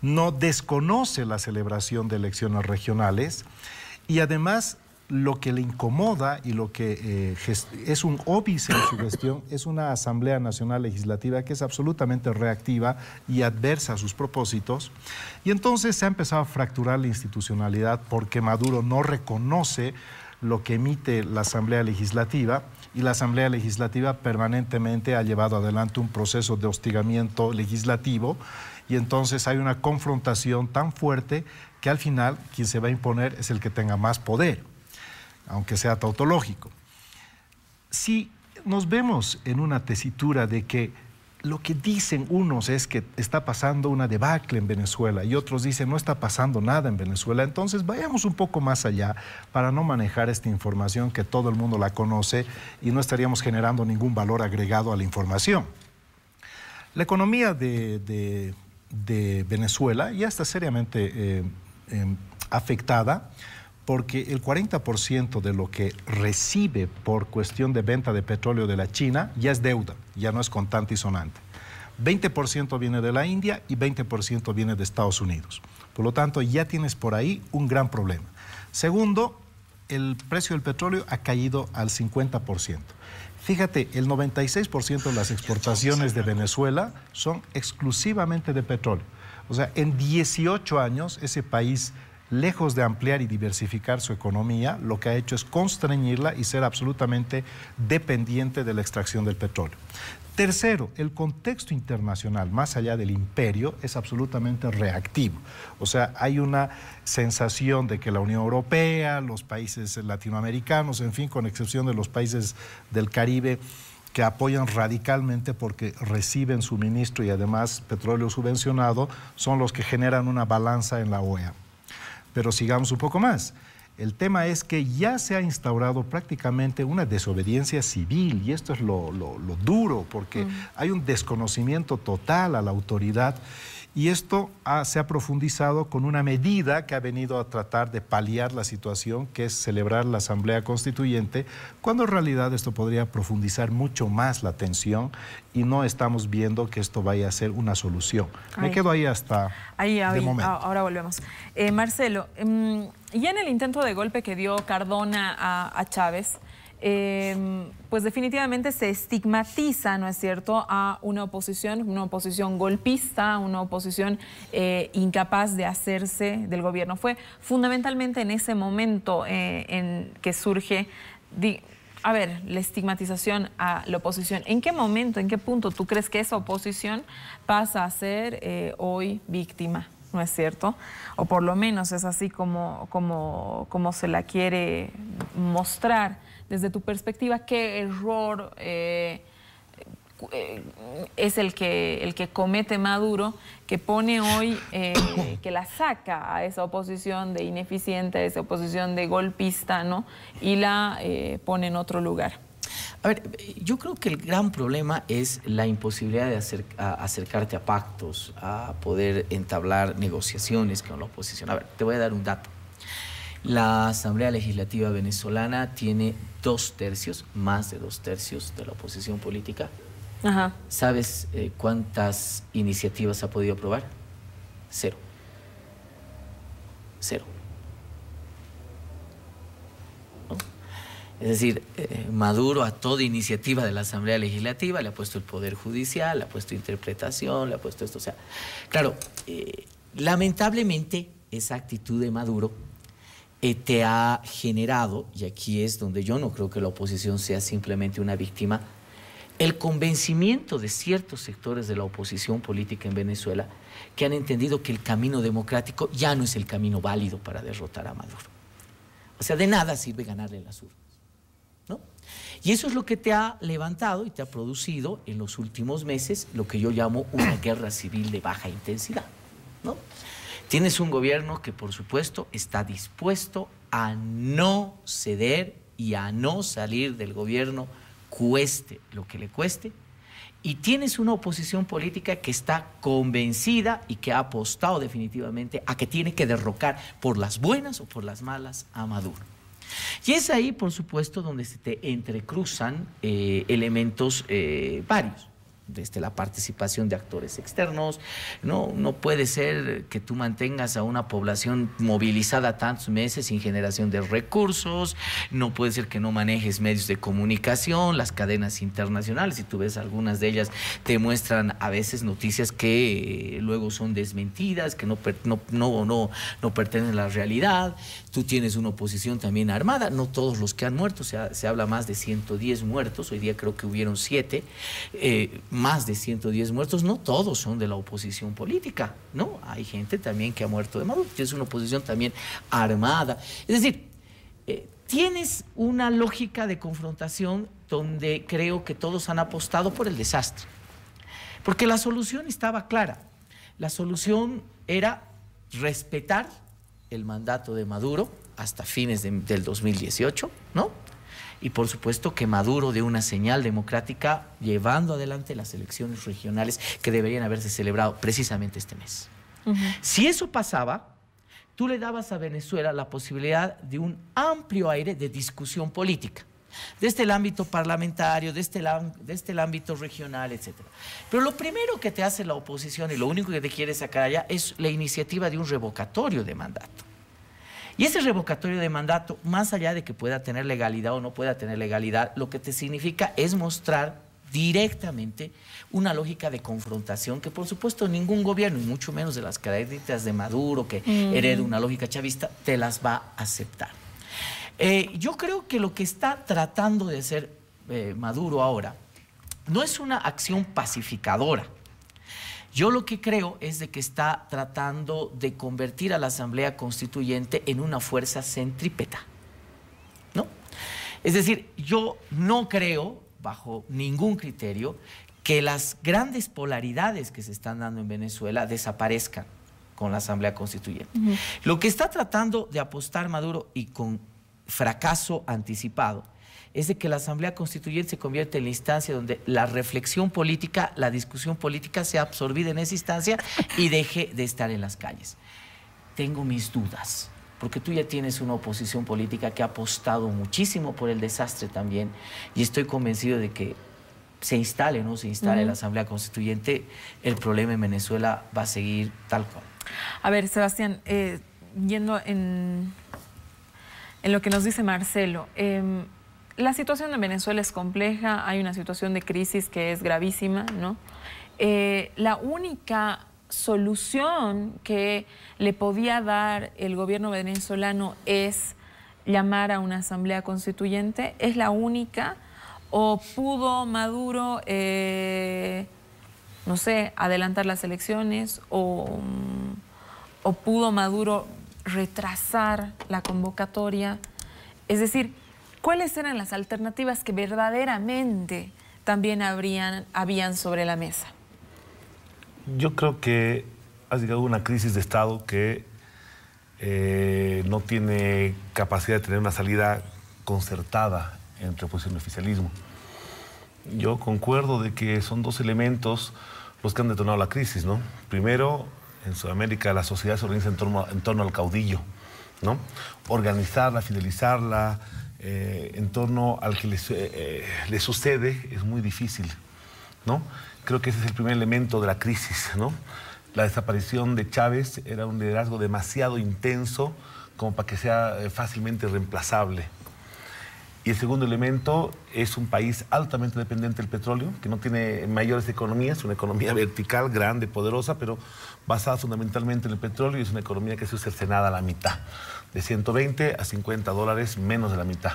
no desconoce la celebración de elecciones regionales y además lo que le incomoda y lo que eh, es un óbice en su gestión es una Asamblea Nacional Legislativa que es absolutamente reactiva y adversa a sus propósitos. Y entonces se ha empezado a fracturar la institucionalidad porque Maduro no reconoce lo que emite la Asamblea Legislativa y la Asamblea Legislativa permanentemente ha llevado adelante un proceso de hostigamiento legislativo y entonces hay una confrontación tan fuerte que al final quien se va a imponer es el que tenga más poder, aunque sea tautológico. Si nos vemos en una tesitura de que lo que dicen unos es que está pasando una debacle en Venezuela y otros dicen no está pasando nada en Venezuela. Entonces vayamos un poco más allá para no manejar esta información que todo el mundo la conoce y no estaríamos generando ningún valor agregado a la información. La economía de, Venezuela ya está seriamente eh, em, afectada porque el 40% de lo que recibe por cuestión de venta de petróleo de la China ya es deuda, ya no es contante y sonante. 20% viene de la India y 20% viene de Estados Unidos. Por lo tanto, ya tienes por ahí un gran problema. Segundo, el precio del petróleo ha caído al 50%. Fíjate, el 96% de las exportaciones de Venezuela son exclusivamente de petróleo. O sea, en 18 años ese país lejos de ampliar y diversificar su economía, lo que ha hecho es constreñirla y ser absolutamente dependiente de la extracción del petróleo. Tercero, el contexto internacional, más allá del imperio, es absolutamente reactivo. O sea, hay una sensación de que la Unión Europea, los países latinoamericanos, en fin, con excepción de los países del Caribe, que apoyan radicalmente porque reciben suministro y además petróleo subvencionado, son los que generan una balanza en la OEA pero sigamos un poco más. El tema es que ya se ha instaurado prácticamente una desobediencia civil y esto es lo, duro porque mm. hay un desconocimiento total a la autoridad y esto se ha profundizado con una medida que ha venido a tratar de paliar la situación, que es celebrar la Asamblea Constituyente, cuando en realidad esto podría profundizar mucho más la tensión y no estamos viendo que esto vaya a ser una solución. Me quedo ahí hasta ahí, Ahora volvemos. Eh, Marcelo, em, y en el intento de golpe que dio Cardona a, Chávez, em, pues definitivamente se estigmatiza, ¿no es cierto?, a una oposición, una oposición golpista, una oposición eh, incapaz de hacerse del gobierno. Fue fundamentalmente en ese momento eh, en que surge, a ver, la estigmatización a la oposición. ¿En qué momento, en qué punto tú crees que esa oposición pasa a ser eh, hoy víctima? ¿no es cierto? O por lo menos es así como, como, como se la quiere mostrar. Desde tu perspectiva, ¿qué error eh, es el que, el que comete Maduro, que pone hoy, eh, que la saca a esa oposición de ineficiente, a esa oposición de golpista, ¿no? Y la eh, pone en otro lugar? A ver, yo creo que el gran problema es la imposibilidad de acercarte a pactos, a poder entablar negociaciones con la oposición. A ver, te voy a dar un dato. La Asamblea Legislativa venezolana tiene dos tercios, más de dos tercios de la oposición política. Ajá. ¿Sabes eh, cuántas iniciativas ha podido aprobar? Cero. Cero. Es decir, eh, Maduro a toda iniciativa de la Asamblea Legislativa le ha puesto el Poder Judicial, le ha puesto interpretación, le ha puesto esto. O sea, claro, eh, lamentablemente esa actitud de Maduro eh, te ha generado, y aquí es donde yo no creo que la oposición sea simplemente una víctima, el convencimiento de ciertos sectores de la oposición política en Venezuela que han entendido que el camino democrático ya no es el camino válido para derrotar a Maduro. O sea, de nada sirve ganarle la sur. Y eso es lo que te ha levantado y te ha producido en los últimos meses lo que yo llamo una guerra civil de baja intensidad. ¿no? Tienes un gobierno que, por supuesto, está dispuesto a no ceder y a no salir del gobierno, cueste lo que le cueste. Y tienes una oposición política que está convencida y que ha apostado definitivamente a que tiene que derrocar por las buenas o por las malas a Maduro. Y es ahí, por supuesto, donde se te entrecruzan eh, elementos eh, varios desde la participación de actores externos. No, no puede ser que tú mantengas a una población movilizada tantos meses sin generación de recursos, no puede ser que no manejes medios de comunicación, las cadenas internacionales, si tú ves algunas de ellas, te muestran a veces noticias que eh, luego son desmentidas, que no, no, no, no, pertenecen a la realidad, tú tienes una oposición también armada, no todos los que han muerto, se, se habla más de 110 muertos, hoy día creo que hubieron siete... Eh, más de 110 muertos, no todos son de la oposición política, ¿no? Hay gente también que ha muerto de Maduro, que es una oposición también armada. Es decir, eh, tienes una lógica de confrontación donde creo que todos han apostado por el desastre, porque la solución estaba clara, la solución era respetar el mandato de Maduro hasta fines del 2018, ¿no? y por supuesto que Maduro de una señal democrática llevando adelante las elecciones regionales que deberían haberse celebrado precisamente este mes. Si eso pasaba, tú le dabas a Venezuela la posibilidad de un amplio aire de discusión política, desde este el ámbito parlamentario, desde este este el ámbito regional, etc. Pero lo primero que te hace la oposición y lo único que te quiere sacar allá es la iniciativa de un revocatorio de mandato. Y ese revocatorio de mandato, más allá de que pueda tener legalidad o no pueda tener legalidad, lo que te significa es mostrar directamente una lógica de confrontación que por supuesto ningún gobierno, y mucho menos de las características de Maduro, que mm. herede una lógica chavista, te las va a aceptar. Eh, yo creo que lo que está tratando de hacer eh, Maduro ahora no es una acción pacificadora, yo lo que creo es de que está tratando de convertir a la Asamblea Constituyente en una fuerza centrípeta. ¿No? Es decir, yo no creo, bajo ningún criterio, que las grandes polaridades que se están dando en Venezuela desaparezcan con la Asamblea Constituyente. Lo que está tratando de apostar Maduro y con fracaso anticipado es de que la Asamblea Constituyente se convierte en la instancia donde la reflexión política, la discusión política sea absorbida en esa instancia y deje de estar en las calles. Tengo mis dudas, porque tú ya tienes una oposición política que ha apostado muchísimo por el desastre también, y estoy convencido de que se instale, ¿no? Se instale la Asamblea Constituyente, el problema en Venezuela va a seguir tal cual. A ver, Sebastián, eh, yendo en, lo que nos dice Marcelo, em, la situación de Venezuela es compleja, hay una situación de crisis que es gravísima, ¿no? Eh, la única solución que le podía dar el gobierno venezolano es llamar a una asamblea constituyente, es la única, o pudo Maduro, eh, no sé, adelantar las elecciones, o, mm, o pudo Maduro retrasar la convocatoria. Es decir, cuáles eran las alternativas que verdaderamente también habrían, habían sobre la mesa. Yo creo que ha llegado una crisis de Estado que eh, no tiene capacidad de tener una salida concertada entre oposición y oficialismo. Yo concuerdo de que son dos elementos los que han detonado la crisis, ¿no? Primero, en Sudamérica la sociedad se organiza en torno, en torno al caudillo, ¿no? Organizarla, fidelizarla, eh, en torno al que le eh, eh, sucede es muy difícil, ¿no? Creo que ese es el primer elemento de la crisis, La desaparición de Chávez era un liderazgo demasiado intenso como para que sea fácilmente reemplazable. Y el segundo elemento es un país altamente dependiente del petróleo, que no tiene mayores economías, una economía vertical, grande, poderosa, pero basada fundamentalmente en el petróleo y es una economía que se cercenada a la mitad de 120 a 50 dólares, menos de la mitad.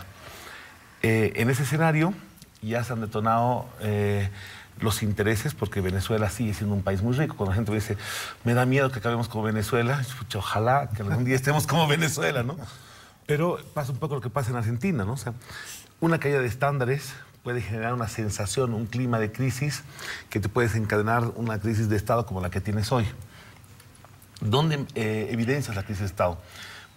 Eh, en ese escenario ya se han detonado eh, los intereses porque Venezuela sigue siendo un país muy rico. Cuando la gente dice, me da miedo que acabemos como Venezuela, ojalá que algún día estemos como Venezuela, ¿no? Pero pasa un poco lo que pasa en Argentina, ¿no? sea, una caída de estándares puede generar una sensación, un clima de crisis que te puede desencadenar una crisis de Estado como la que tienes hoy. ¿Dónde eh, evidencias la crisis de Estado?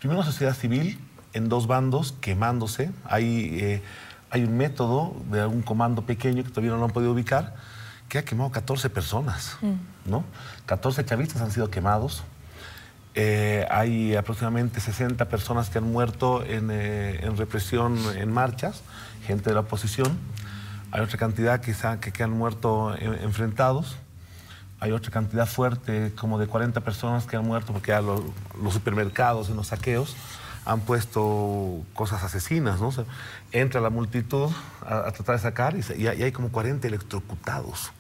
Primero sociedad civil en dos bandos quemándose. Hay, eh, hay un método de algún comando pequeño que todavía no lo han podido ubicar, que ha quemado 14 personas, mm. ¿no? 14 chavistas han sido quemados. Eh, hay aproximadamente 60 personas que han muerto eh, en, represión en marchas, gente de la oposición. Hay otra cantidad que, que han muerto enfrentados hay otra cantidad fuerte, como de 40 personas que han muerto porque a los, supermercados en los saqueos han puesto cosas asesinas, ¿no? entra la multitud a, tratar de sacar y, hay como 40 electrocutados,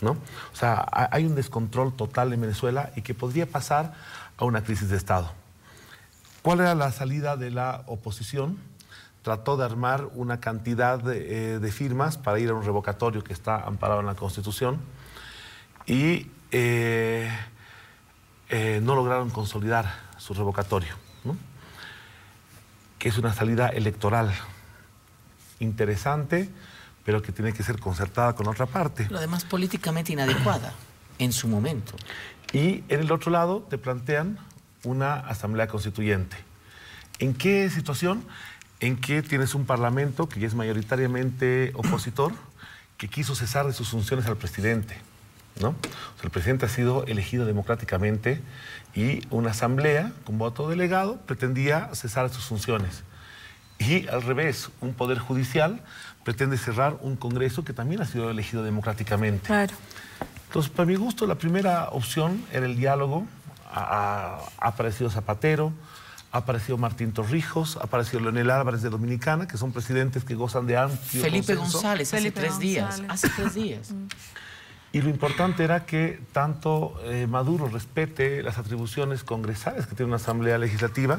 ¿no? O sea, hay un descontrol total en Venezuela y que podría pasar a una crisis de Estado. ¿Cuál era la salida de la oposición? Trató de armar una cantidad de eh, firmas para ir a un revocatorio que está amparado en la Constitución y eh, eh, no lograron consolidar su revocatorio, que es una salida electoral interesante, pero que tiene que ser concertada con otra parte. Lo además políticamente inadecuada en su momento. Y en el otro lado te plantean una asamblea constituyente. ¿En qué situación? En que tienes un parlamento que ya es mayoritariamente opositor, que quiso cesar de sus funciones al presidente el presidente ha sido elegido democráticamente y una asamblea con voto delegado pretendía cesar sus funciones. Y al revés, un poder judicial pretende cerrar un Congreso que también ha sido elegido democráticamente. Entonces, para mi gusto, la primera opción era el diálogo. Ha, aparecido Zapatero, ha aparecido Martín Torrijos, ha aparecido Leonel Álvarez de Dominicana, que son presidentes que gozan de amplio Felipe González, hace tres días. Hace tres días. Y lo importante era que tanto eh, Maduro respete las atribuciones congresales que tiene una asamblea legislativa,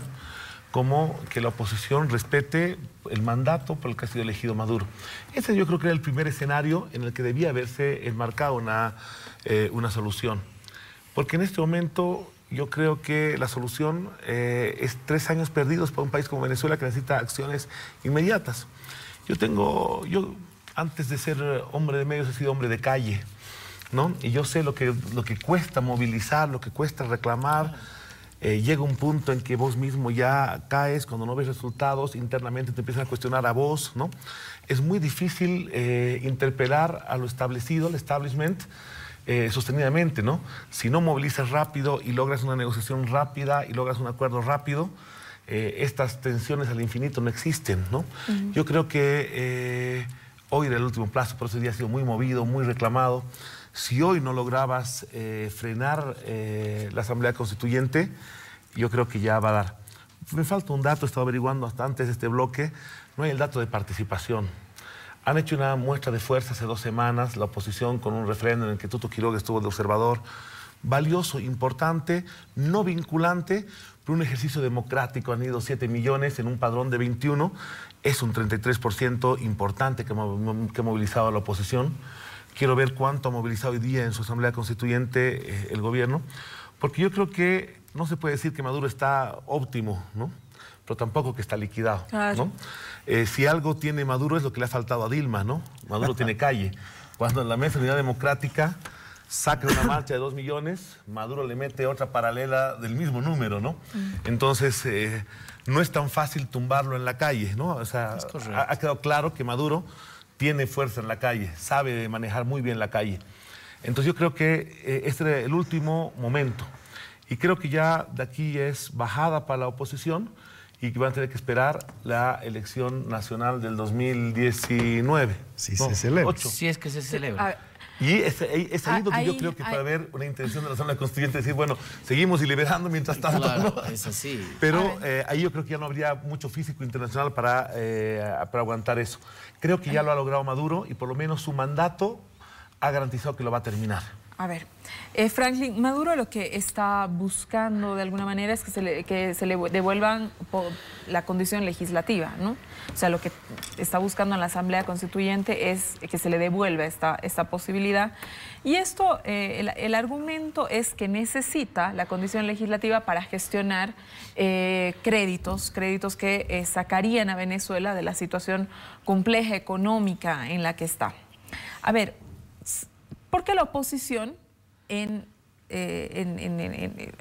como que la oposición respete el mandato por el que ha sido elegido Maduro. Ese yo creo que era el primer escenario en el que debía haberse enmarcado una, eh, una solución. Porque en este momento yo creo que la solución eh, es tres años perdidos para un país como Venezuela que necesita acciones inmediatas. Yo tengo, yo antes de ser hombre de medios he sido hombre de calle. Y yo sé lo que, lo que cuesta movilizar, lo que cuesta reclamar. Eh, llega un punto en que vos mismo ya caes, cuando no ves resultados, internamente te empiezan a cuestionar a vos, ¿no? Es muy difícil eh, interpelar a lo establecido, al establishment, eh, sostenidamente, ¿no? Si no movilizas rápido y logras una negociación rápida y logras un acuerdo rápido, estas tensiones al infinito no existen, ¿no? Yo creo que hoy en el último plazo, por ese día ha sido muy movido, muy reclamado. Si hoy no lograbas eh, frenar eh, la Asamblea Constituyente, yo creo que ya va a dar. Me falta un dato, estaba averiguando hasta antes de este bloque, no hay el dato de participación. Han hecho una muestra de fuerza hace dos semanas, la oposición con un referéndum en el que Tuto Quiroga estuvo de observador. Valioso, importante, no vinculante, pero un ejercicio democrático. Han ido 7 millones en un padrón de 21. Es un 33% importante que, que movilizado la oposición. Quiero ver cuánto ha movilizado hoy día en su Asamblea Constituyente eh, el gobierno, porque yo creo que no se puede decir que Maduro está óptimo, ¿no? pero tampoco que está liquidado. ¿no? Eh, si algo tiene Maduro es lo que le ha faltado a Dilma, ¿no? Maduro tiene calle. Cuando en la mesa de unidad democrática saca una marcha de dos millones, Maduro le mete otra paralela del mismo número, ¿no? Mm. Entonces, eh, no es tan fácil tumbarlo en la calle, ¿no? O sea, ha quedado claro que Maduro tiene fuerza en la calle, sabe manejar muy bien la calle. Entonces yo creo que eh, este es el último momento. Y creo que ya de aquí es bajada para la oposición y que van a tener que esperar la elección nacional del 2019. Si se celebra. Si es que se celebra. Y es, es ahí ah, donde yo creo que para ver haber una intención de la Asamblea Constituyente decir, bueno, seguimos y liberando mientras tanto. Claro, es Pero eh, ahí yo creo que ya no habría mucho físico internacional para, eh, para aguantar eso. Creo que ya lo ha logrado Maduro y por lo menos su mandato ha garantizado que lo va a terminar. A ver, eh, Franklin, Maduro lo que está buscando de alguna manera es que se le, devuelvan la condición legislativa, ¿no? O sea, lo que está buscando en la Asamblea Constituyente es que se le devuelva esta, esta posibilidad. Y esto, eh, el, argumento es que necesita la condición legislativa para gestionar eh, créditos, créditos que sacarían a Venezuela de la situación compleja económica en la que está. A ver, porque la oposición en, eh, eh,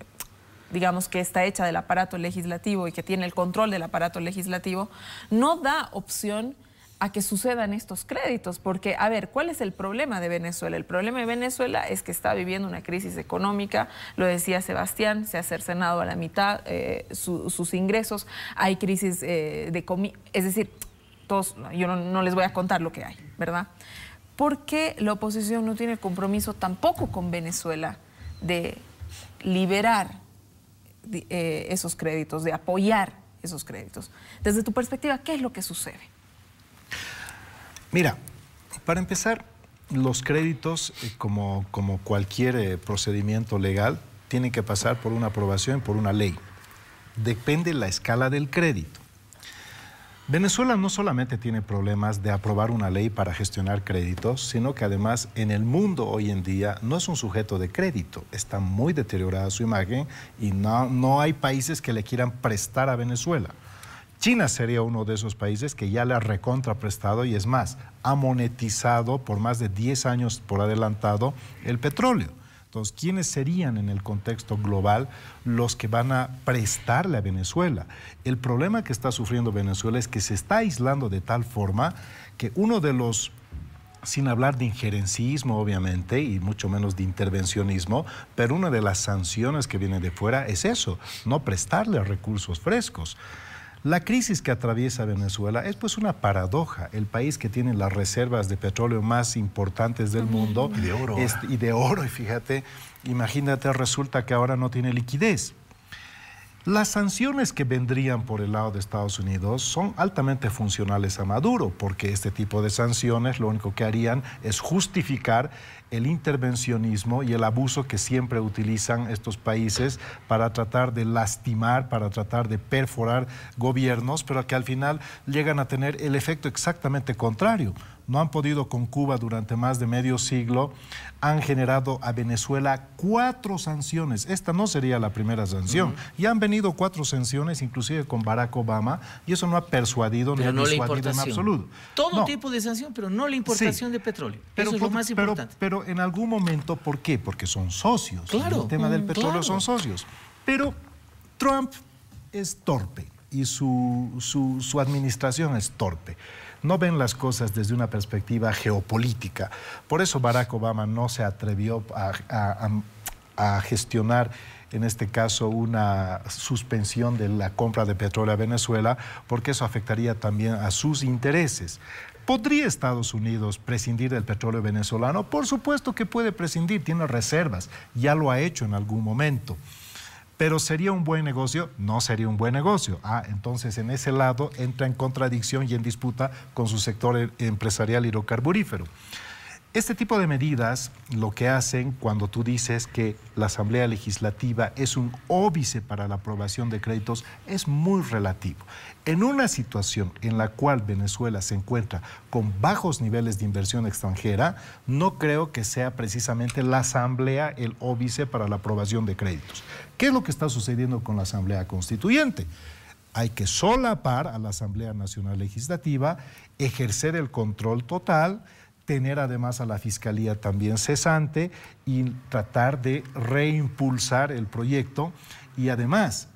digamos que está hecha del aparato legislativo y que tiene el control del aparato legislativo, no da opción a que sucedan estos créditos, porque, a ver, ¿cuál es el problema de Venezuela? El problema de Venezuela es que está viviendo una crisis económica, lo decía Sebastián, se ha cercenado a la mitad eh, sus ingresos, hay crisis de comida, es decir, yo no les voy a contar lo que hay, ¿verdad? ¿Por qué la oposición no tiene compromiso tampoco con Venezuela de liberar eh, esos créditos, de apoyar esos créditos. Desde tu perspectiva, ¿qué es lo que sucede? Mira, para empezar, los créditos, eh, como, cualquier eh, procedimiento legal, tienen que pasar por una aprobación, por una ley. Depende la escala del crédito. Venezuela no solamente tiene problemas de aprobar una ley para gestionar créditos, sino que además en el mundo hoy en día no es un sujeto de crédito. Está muy deteriorada su imagen y no, no hay países que le quieran prestar a Venezuela. China sería uno de esos países que ya le ha recontraprestado y es más, ha monetizado por más de 10 años por adelantado el petróleo. Entonces, ¿quiénes serían en el contexto global los que van a prestarle a Venezuela? El problema que está sufriendo Venezuela es que se está aislando de tal forma que uno de los sin hablar de injerencismo, obviamente, y mucho menos de intervencionismo, pero una de las sanciones que viene de fuera es eso, no prestarle recursos frescos. La crisis que atraviesa Venezuela es pues una paradoja. El país que tiene las reservas de petróleo más importantes del mundo y de oro, y de oro, y fíjate, imagínate, resulta que ahora no tiene liquidez. Las sanciones que vendrían por el lado de Estados Unidos son altamente funcionales a Maduro, porque este tipo de sanciones lo único que harían es justificar el intervencionismo y el abuso que siempre utilizan estos países para tratar de lastimar, para tratar de perforar gobiernos, pero que al final llegan a tener el efecto exactamente contrario no han podido con Cuba durante más de medio siglo, han generado a Venezuela cuatro sanciones. Esta no sería la primera sanción. ...y han venido cuatro sanciones, inclusive con Barack Obama, y eso no ha persuadido ni ha persuadido en absoluto. Todo tipo de sanción, pero no la importación de petróleo. Pero, es lo más importante. Pero, en algún momento, ¿por qué? Porque son socios. el tema del mm, petróleo son socios. Pero Trump es torpe y su, su administración es torpe no ven las cosas desde una perspectiva geopolítica. Por eso Barack Obama no se atrevió a, gestionar en este caso una suspensión de la compra de petróleo a Venezuela, porque eso afectaría también a sus intereses. ¿Podría Estados Unidos prescindir del petróleo venezolano? Por supuesto que puede prescindir, tiene reservas, ya lo ha hecho en algún momento pero sería un buen negocio, no sería un buen negocio. Ah, entonces en ese lado entra en contradicción y en disputa con su sector e-, empresarial hidrocarburífero. Este tipo de medidas lo que hacen cuando tú dices que la Asamblea Legislativa es un óbice para la aprobación de créditos es muy relativo. En una situación en la cual Venezuela se encuentra con bajos niveles de inversión extranjera, no creo que sea precisamente la Asamblea el óbice para la aprobación de créditos. ¿Qué es lo que está sucediendo con la Asamblea Constituyente? Hay que solapar a la Asamblea Nacional Legislativa, ejercer el control total, tener además a la Fiscalía también cesante y tratar de reimpulsar el proyecto. Y además,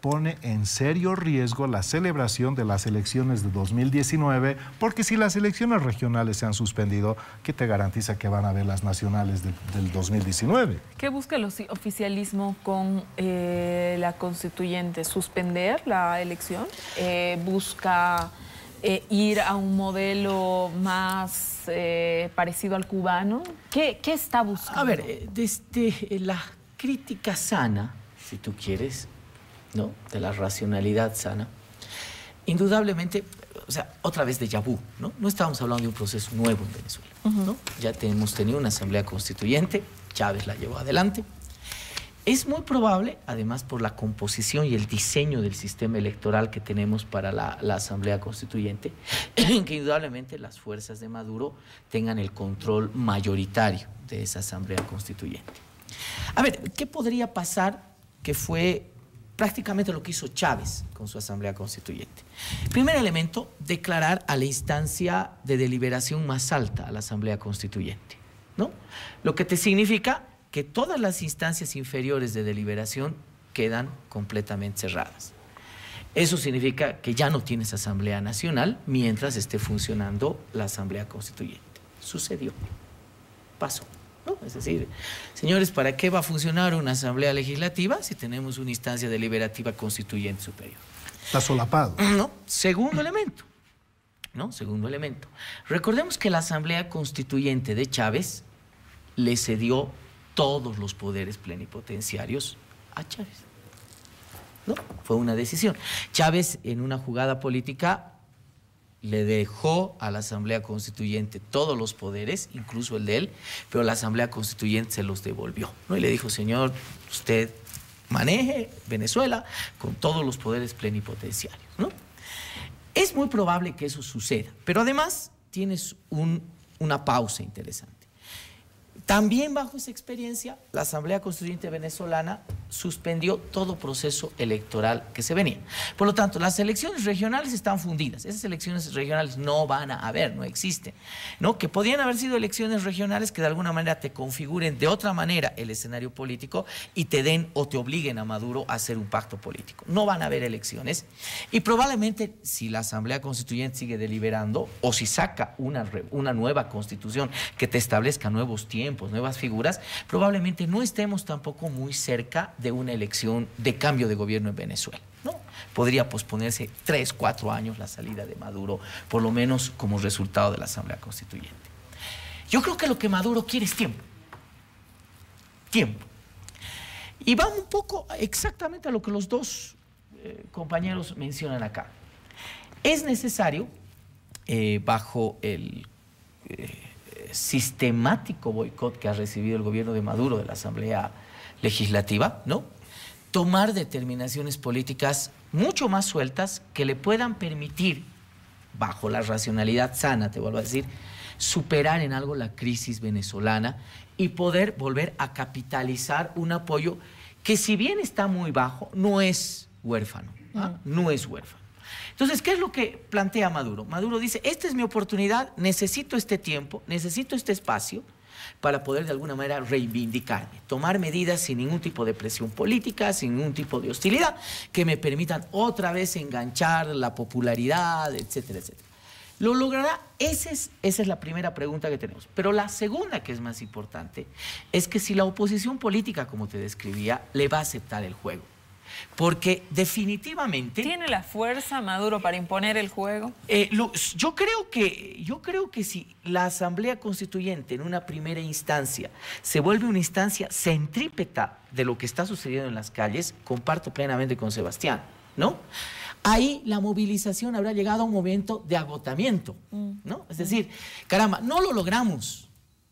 pone en serio riesgo la celebración de las elecciones de 2019, porque si las elecciones regionales se han suspendido, ¿qué te garantiza que van a haber las nacionales del 2019? ¿Qué busca el oficialismo con eh, la constituyente? ¿Suspender la elección? Eh, ¿Busca eh, ir a un modelo más parecido al cubano? ¿Qué, ¿Qué, está buscando? A ver, desde la crítica sana, si tú quieres, de la racionalidad sana, indudablemente, o sea, otra vez de yabú ¿no? No estábamos hablando de un proceso nuevo en Venezuela, ¿no? Ya hemos tenido una asamblea constituyente, Chávez la llevó adelante. Es muy probable, además por la composición y el diseño del sistema electoral que tenemos para la, la Asamblea Constituyente, que indudablemente las fuerzas de Maduro tengan el control mayoritario de esa Asamblea Constituyente. A ver, ¿qué podría pasar que fue prácticamente lo que hizo Chávez con su Asamblea Constituyente. Primer elemento, declarar a la instancia de deliberación más alta, a la Asamblea Constituyente. ¿no? Lo que te significa que todas las instancias inferiores de deliberación quedan completamente cerradas. Eso significa que ya no tienes Asamblea Nacional mientras esté funcionando la Asamblea Constituyente. Sucedió. Pasó. Es decir, señores, ¿para qué va a funcionar una asamblea legislativa si tenemos una instancia deliberativa constituyente superior? Está solapado. No, segundo elemento. ¿No? Segundo elemento. Recordemos que la asamblea constituyente de Chávez le cedió todos los poderes plenipotenciarios a Chávez. ¿No? Fue una decisión. Chávez, en una jugada política, le dejó a la Asamblea Constituyente todos los poderes, incluso el de él, pero la Asamblea Constituyente se los devolvió. ¿no? Y le dijo, señor, usted maneje Venezuela con todos los poderes plenipotenciarios. ¿no? Es muy probable que eso suceda, pero además tienes una pausa interesante. También bajo esa experiencia, la Asamblea Constituyente Venezolana suspendió todo proceso electoral que se venía. Por lo tanto, las elecciones regionales están fundidas. Esas elecciones regionales no van a haber, no existen. ¿no? Que podían haber sido elecciones regionales que de alguna manera te configuren de otra manera el escenario político y te den o te obliguen a Maduro a hacer un pacto político. No van a haber elecciones y probablemente si la Asamblea Constituyente sigue deliberando o si saca una, una nueva constitución que te establezca nuevos tiempos, nuevas figuras, probablemente no estemos tampoco muy cerca de una elección de cambio de gobierno en Venezuela. ¿no? Podría posponerse tres, cuatro años la salida de Maduro, por lo menos como resultado de la Asamblea Constituyente. Yo creo que lo que Maduro quiere es tiempo. Tiempo. Y va un poco exactamente a lo que los dos eh, compañeros mencionan acá. Es necesario, eh, bajo el eh, sistemático boicot que ha recibido el gobierno de Maduro de la Asamblea legislativa, ¿no? Tomar determinaciones políticas mucho más sueltas que le puedan permitir, bajo la racionalidad sana, te vuelvo a decir, superar en algo la crisis venezolana y poder volver a capitalizar un apoyo que si bien está muy bajo, no es huérfano, ¿ah? no es huérfano. Entonces, ¿qué es lo que plantea Maduro? Maduro dice, esta es mi oportunidad, necesito este tiempo, necesito este espacio, para poder de alguna manera reivindicarme, tomar medidas sin ningún tipo de presión política, sin ningún tipo de hostilidad, que me permitan otra vez enganchar la popularidad, etcétera, etcétera. ¿Lo logrará? Esa es, esa es la primera pregunta que tenemos. Pero la segunda, que es más importante, es que si la oposición política, como te describía, le va a aceptar el juego porque definitivamente... ¿Tiene la fuerza Maduro para imponer el juego? Eh, yo, creo que, yo creo que si la Asamblea Constituyente en una primera instancia se vuelve una instancia centrípeta de lo que está sucediendo en las calles, comparto plenamente con Sebastián, ¿no? ahí la movilización habrá llegado a un momento de agotamiento, mm. ¿no? Es decir, caramba, no lo logramos,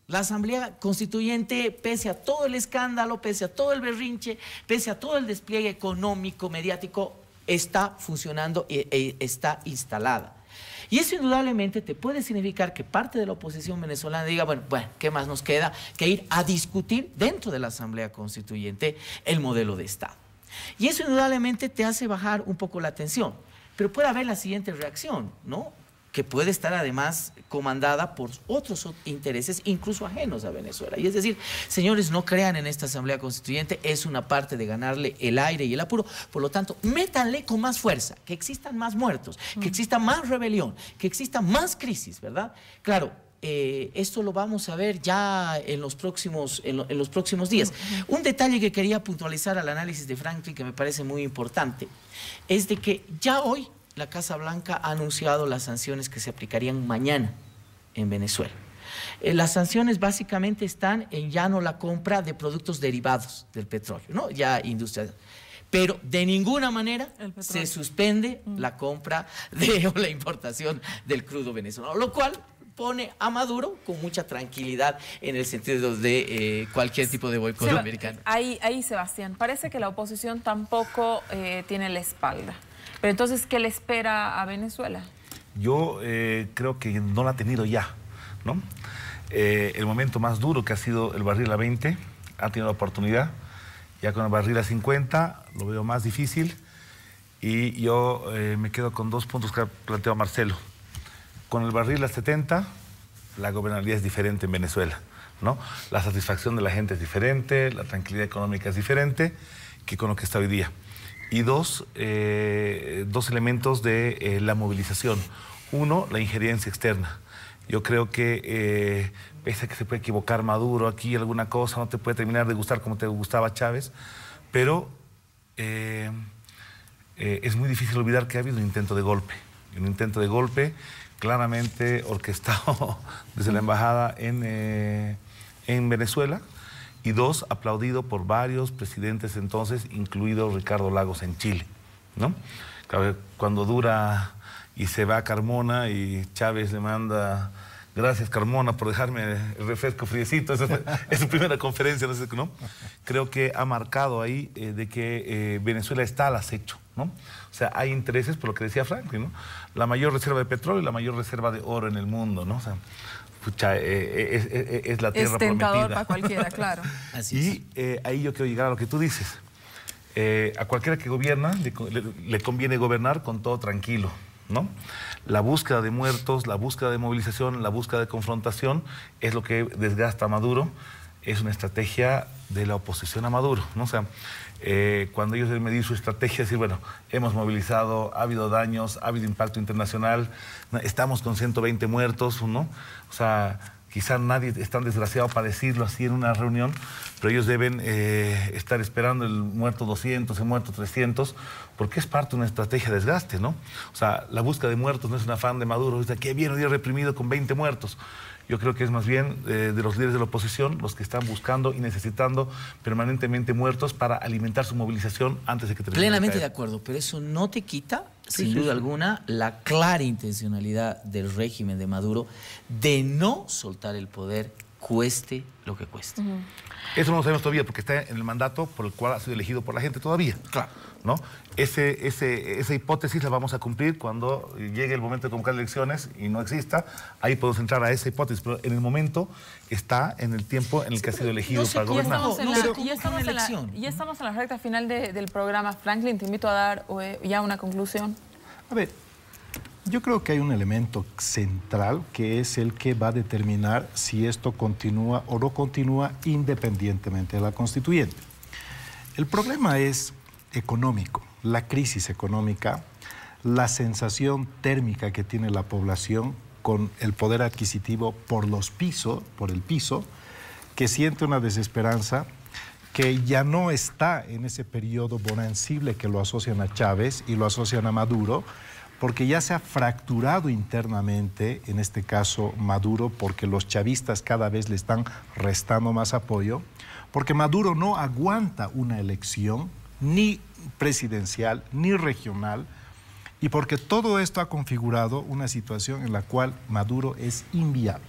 la Asamblea Constituyente, pese a todo el escándalo, pese a todo el berrinche, pese a todo el despliegue económico, mediático, está funcionando e, está instalada. Y eso indudablemente te puede significar que parte de la oposición venezolana diga, bueno, bueno, ¿qué más nos queda que ir a discutir dentro de la Asamblea Constituyente el modelo de Estado? Y eso indudablemente te hace bajar un poco la tensión. Pero puede haber la siguiente reacción, ¿no? que puede estar además comandada por otros intereses, incluso ajenos a Venezuela. Y es decir, señores, no crean en esta Asamblea Constituyente, es una parte de ganarle el aire y el apuro, por lo tanto, métanle con más fuerza, que existan más muertos, que exista más rebelión, que exista más crisis, ¿verdad? Claro, eh, esto lo vamos a ver ya en los próximos, días. Un detalle que quería puntualizar al análisis de Franklin, que me parece muy importante, es de que ya hoy la Casa Blanca ha anunciado las sanciones que se aplicarían mañana en Venezuela. Eh, las sanciones básicamente están en ya no la compra de productos derivados del petróleo, ¿no? Ya industria. Pero de ninguna manera se suspende mm. la compra de, o la importación del crudo venezolano, lo cual pone a Maduro con mucha tranquilidad en el sentido de eh, cualquier tipo de boicot americano. Ahí, ahí, Sebastián, parece que la oposición tampoco eh, tiene la espalda. Pero entonces, ¿qué le espera a Venezuela? Yo eh, creo que no la ha tenido ya, eh, el momento más duro que ha sido el barril a 20, ha tenido la oportunidad. Ya con el barril a 50 lo veo más difícil y yo eh, me quedo con dos puntos que ha planteado Marcelo. Con el barril a 70, la gobernabilidad es diferente en Venezuela, ¿no? La satisfacción de la gente es diferente, la tranquilidad económica es diferente que con lo que está hoy día y dos, eh, dos elementos de eh, la movilización. Uno, la injerencia externa. Yo creo que, eh, pese a que se puede equivocar Maduro aquí, alguna cosa, no te puede terminar de gustar como te gustaba Chávez, pero es muy difícil olvidar que ha habido un intento de golpe. Un intento de golpe claramente orquestado desde la embajada en, en Venezuela, y dos, aplaudido por varios presidentes entonces, incluido Ricardo Lagos en Chile. ¿no? Cuando dura y se va Carmona y Chávez le manda... Gracias, Carmona, por dejarme el refresco friecito. es su primera conferencia, ¿no? Creo que ha marcado ahí eh, de que eh, Venezuela está al acecho, ¿no? O sea, hay intereses, por lo que decía Franklin, ¿no? La mayor reserva de petróleo y la mayor reserva de oro en el mundo, ¿no? Pucha, eh, eh, es, la tierra tentador prometida. para cualquiera, claro. y eh, ahí yo quiero llegar a lo que tú dices. a cualquiera que gobierna le, conviene gobernar con todo tranquilo, ¿no? La búsqueda de muertos, la búsqueda de movilización, la búsqueda de confrontación es lo que desgasta a Maduro. Es una estrategia de la oposición a Maduro, ¿no? sea, eh, cuando ellos deben medir su estrategia, decir, bueno, hemos movilizado, ha habido daños, ha habido impacto internacional, estamos con 120 muertos, ¿no? O sea, quizá nadie es tan desgraciado para decirlo así en una reunión, pero ellos deben eh, estar esperando el muerto 200, el muerto 300, porque es parte de una estrategia de desgaste, ¿no? O sea, la búsqueda de muertos no es un afán de Maduro, o sea, qué bien, un día reprimido con 20 muertos. Yo creo que es más bien eh, de los líderes de la oposición los que están buscando y necesitando permanentemente muertos para alimentar su movilización antes de que termine. Plenamente de, acuerdo, pero eso no te quita, sin duda alguna, la clara intencionalidad del régimen de Maduro de no soltar el poder cueste lo que cueste. Eso no lo sabemos todavía porque está en el mandato por el cual ha sido elegido por la gente todavía. Claro. Ese, esa hipótesis la vamos a cumplir cuando llegue el momento de convocar elecciones y no exista, ahí podemos entrar a esa hipótesis, pero en el momento está en el tiempo en el que ha sido elegido para gobernar. Estamos ya, estamos en la, recta final del programa. Franklin, te invito a dar eh, ya una conclusión. A ver, yo creo que hay un elemento central que es el que va a determinar si esto continúa o no continúa independientemente de la constituyente. El problema es económico, la crisis económica, la sensación térmica que tiene la población con el poder adquisitivo por los pisos, por el piso, que siente una desesperanza, que ya no está en ese periodo bonancible que lo asocian a Chávez y lo asocian a Maduro, porque ya se ha fracturado internamente, en este caso Maduro, porque los chavistas cada vez le están restando más apoyo, porque Maduro no aguanta una elección ni presidencial ni regional, y porque todo esto ha configurado una situación en la cual Maduro es inviable.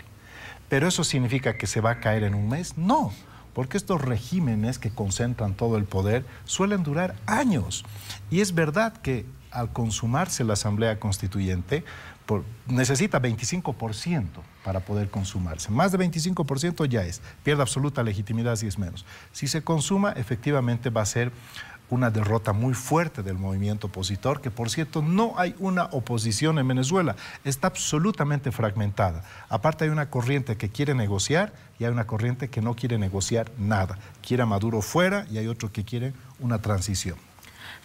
Pero eso significa que se va a caer en un mes? No, porque estos regímenes que concentran todo el poder suelen durar años. Y es verdad que al consumarse la Asamblea Constituyente, necesita 25% para poder consumarse. Más de 25% ya es, pierde absoluta legitimidad si es menos. Si se consuma, efectivamente va a ser una derrota muy fuerte del movimiento opositor, que por cierto no hay una oposición en Venezuela, está absolutamente fragmentada. Aparte hay una corriente que quiere negociar y hay una corriente que no quiere negociar nada. Quiere a Maduro fuera y hay otro que quiere una transición.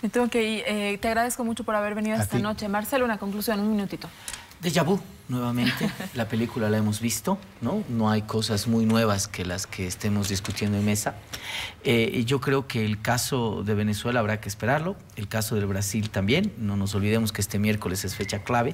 Eh, te agradezco mucho por haber venido esta noche. Marcelo, una conclusión, un minutito. De vu, nuevamente. La película la hemos visto, ¿no? No hay cosas muy nuevas que las que estemos discutiendo en mesa. Eh, yo creo que el caso de Venezuela habrá que esperarlo, el caso del Brasil también, no nos olvidemos que este miércoles es fecha clave.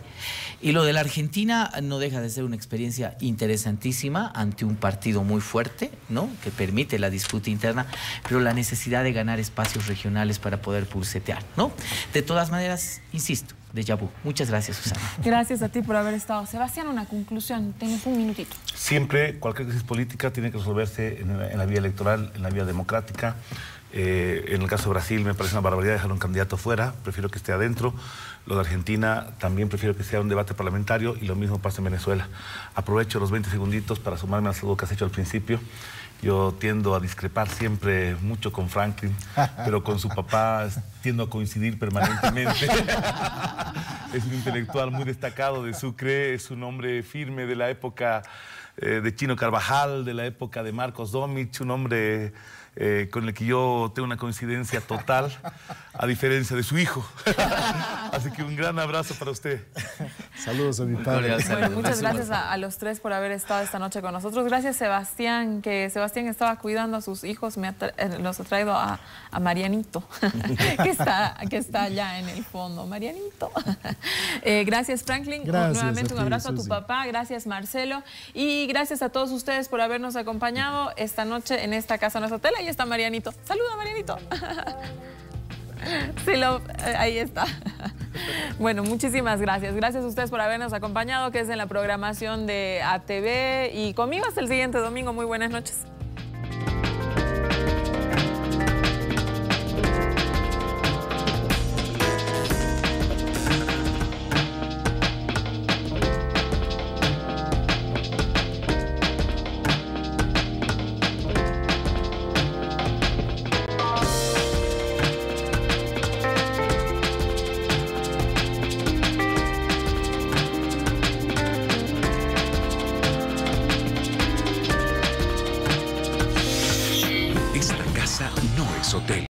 Y lo de la Argentina no deja de ser una experiencia interesantísima ante un partido muy fuerte, ¿no? Que permite la disputa interna, pero la necesidad de ganar espacios regionales para poder pulsetear, ¿no? De todas maneras, insisto, de Muchas gracias, Susana. Gracias a ti por haber estado. Sebastián, una conclusión. Tienes un minutito. Siempre cualquier crisis política tiene que resolverse en la, vía electoral, en la vía democrática. Eh, en el caso de Brasil me parece una barbaridad dejar un candidato fuera, prefiero que esté adentro. Lo de Argentina también prefiero que sea un debate parlamentario y lo mismo pasa en Venezuela. Aprovecho los 20 segunditos para sumarme al saludo que has hecho al principio. Yo tiendo a discrepar siempre mucho con Franklin, pero con su papá tiendo a coincidir permanentemente. es un intelectual muy destacado de Sucre, es un hombre firme de la época eh, de Chino Carvajal, de la época de Marcos Domich, un hombre eh, con el que yo tengo una coincidencia total, a diferencia de su hijo. Así que un gran abrazo para usted. Saludos a mi padre. muchas gracias a, los tres por haber estado esta noche con nosotros. Gracias Sebastián, que Sebastián estaba cuidando a sus hijos, me eh, los ha traído a, Marianito, que, está, que allá en el fondo. Marianito. Eh, gracias Franklin, nuevamente un abrazo a tu papá, gracias Marcelo y gracias a todos ustedes por habernos acompañado esta noche en esta casa nuestra tele ahí está Marianito. Saluda, Marianito. Eh, ahí está. Bueno, muchísimas gracias. Gracias a ustedes por habernos acompañado, que es en la programación de ATV. Y conmigo hasta el siguiente domingo. Muy buenas noches.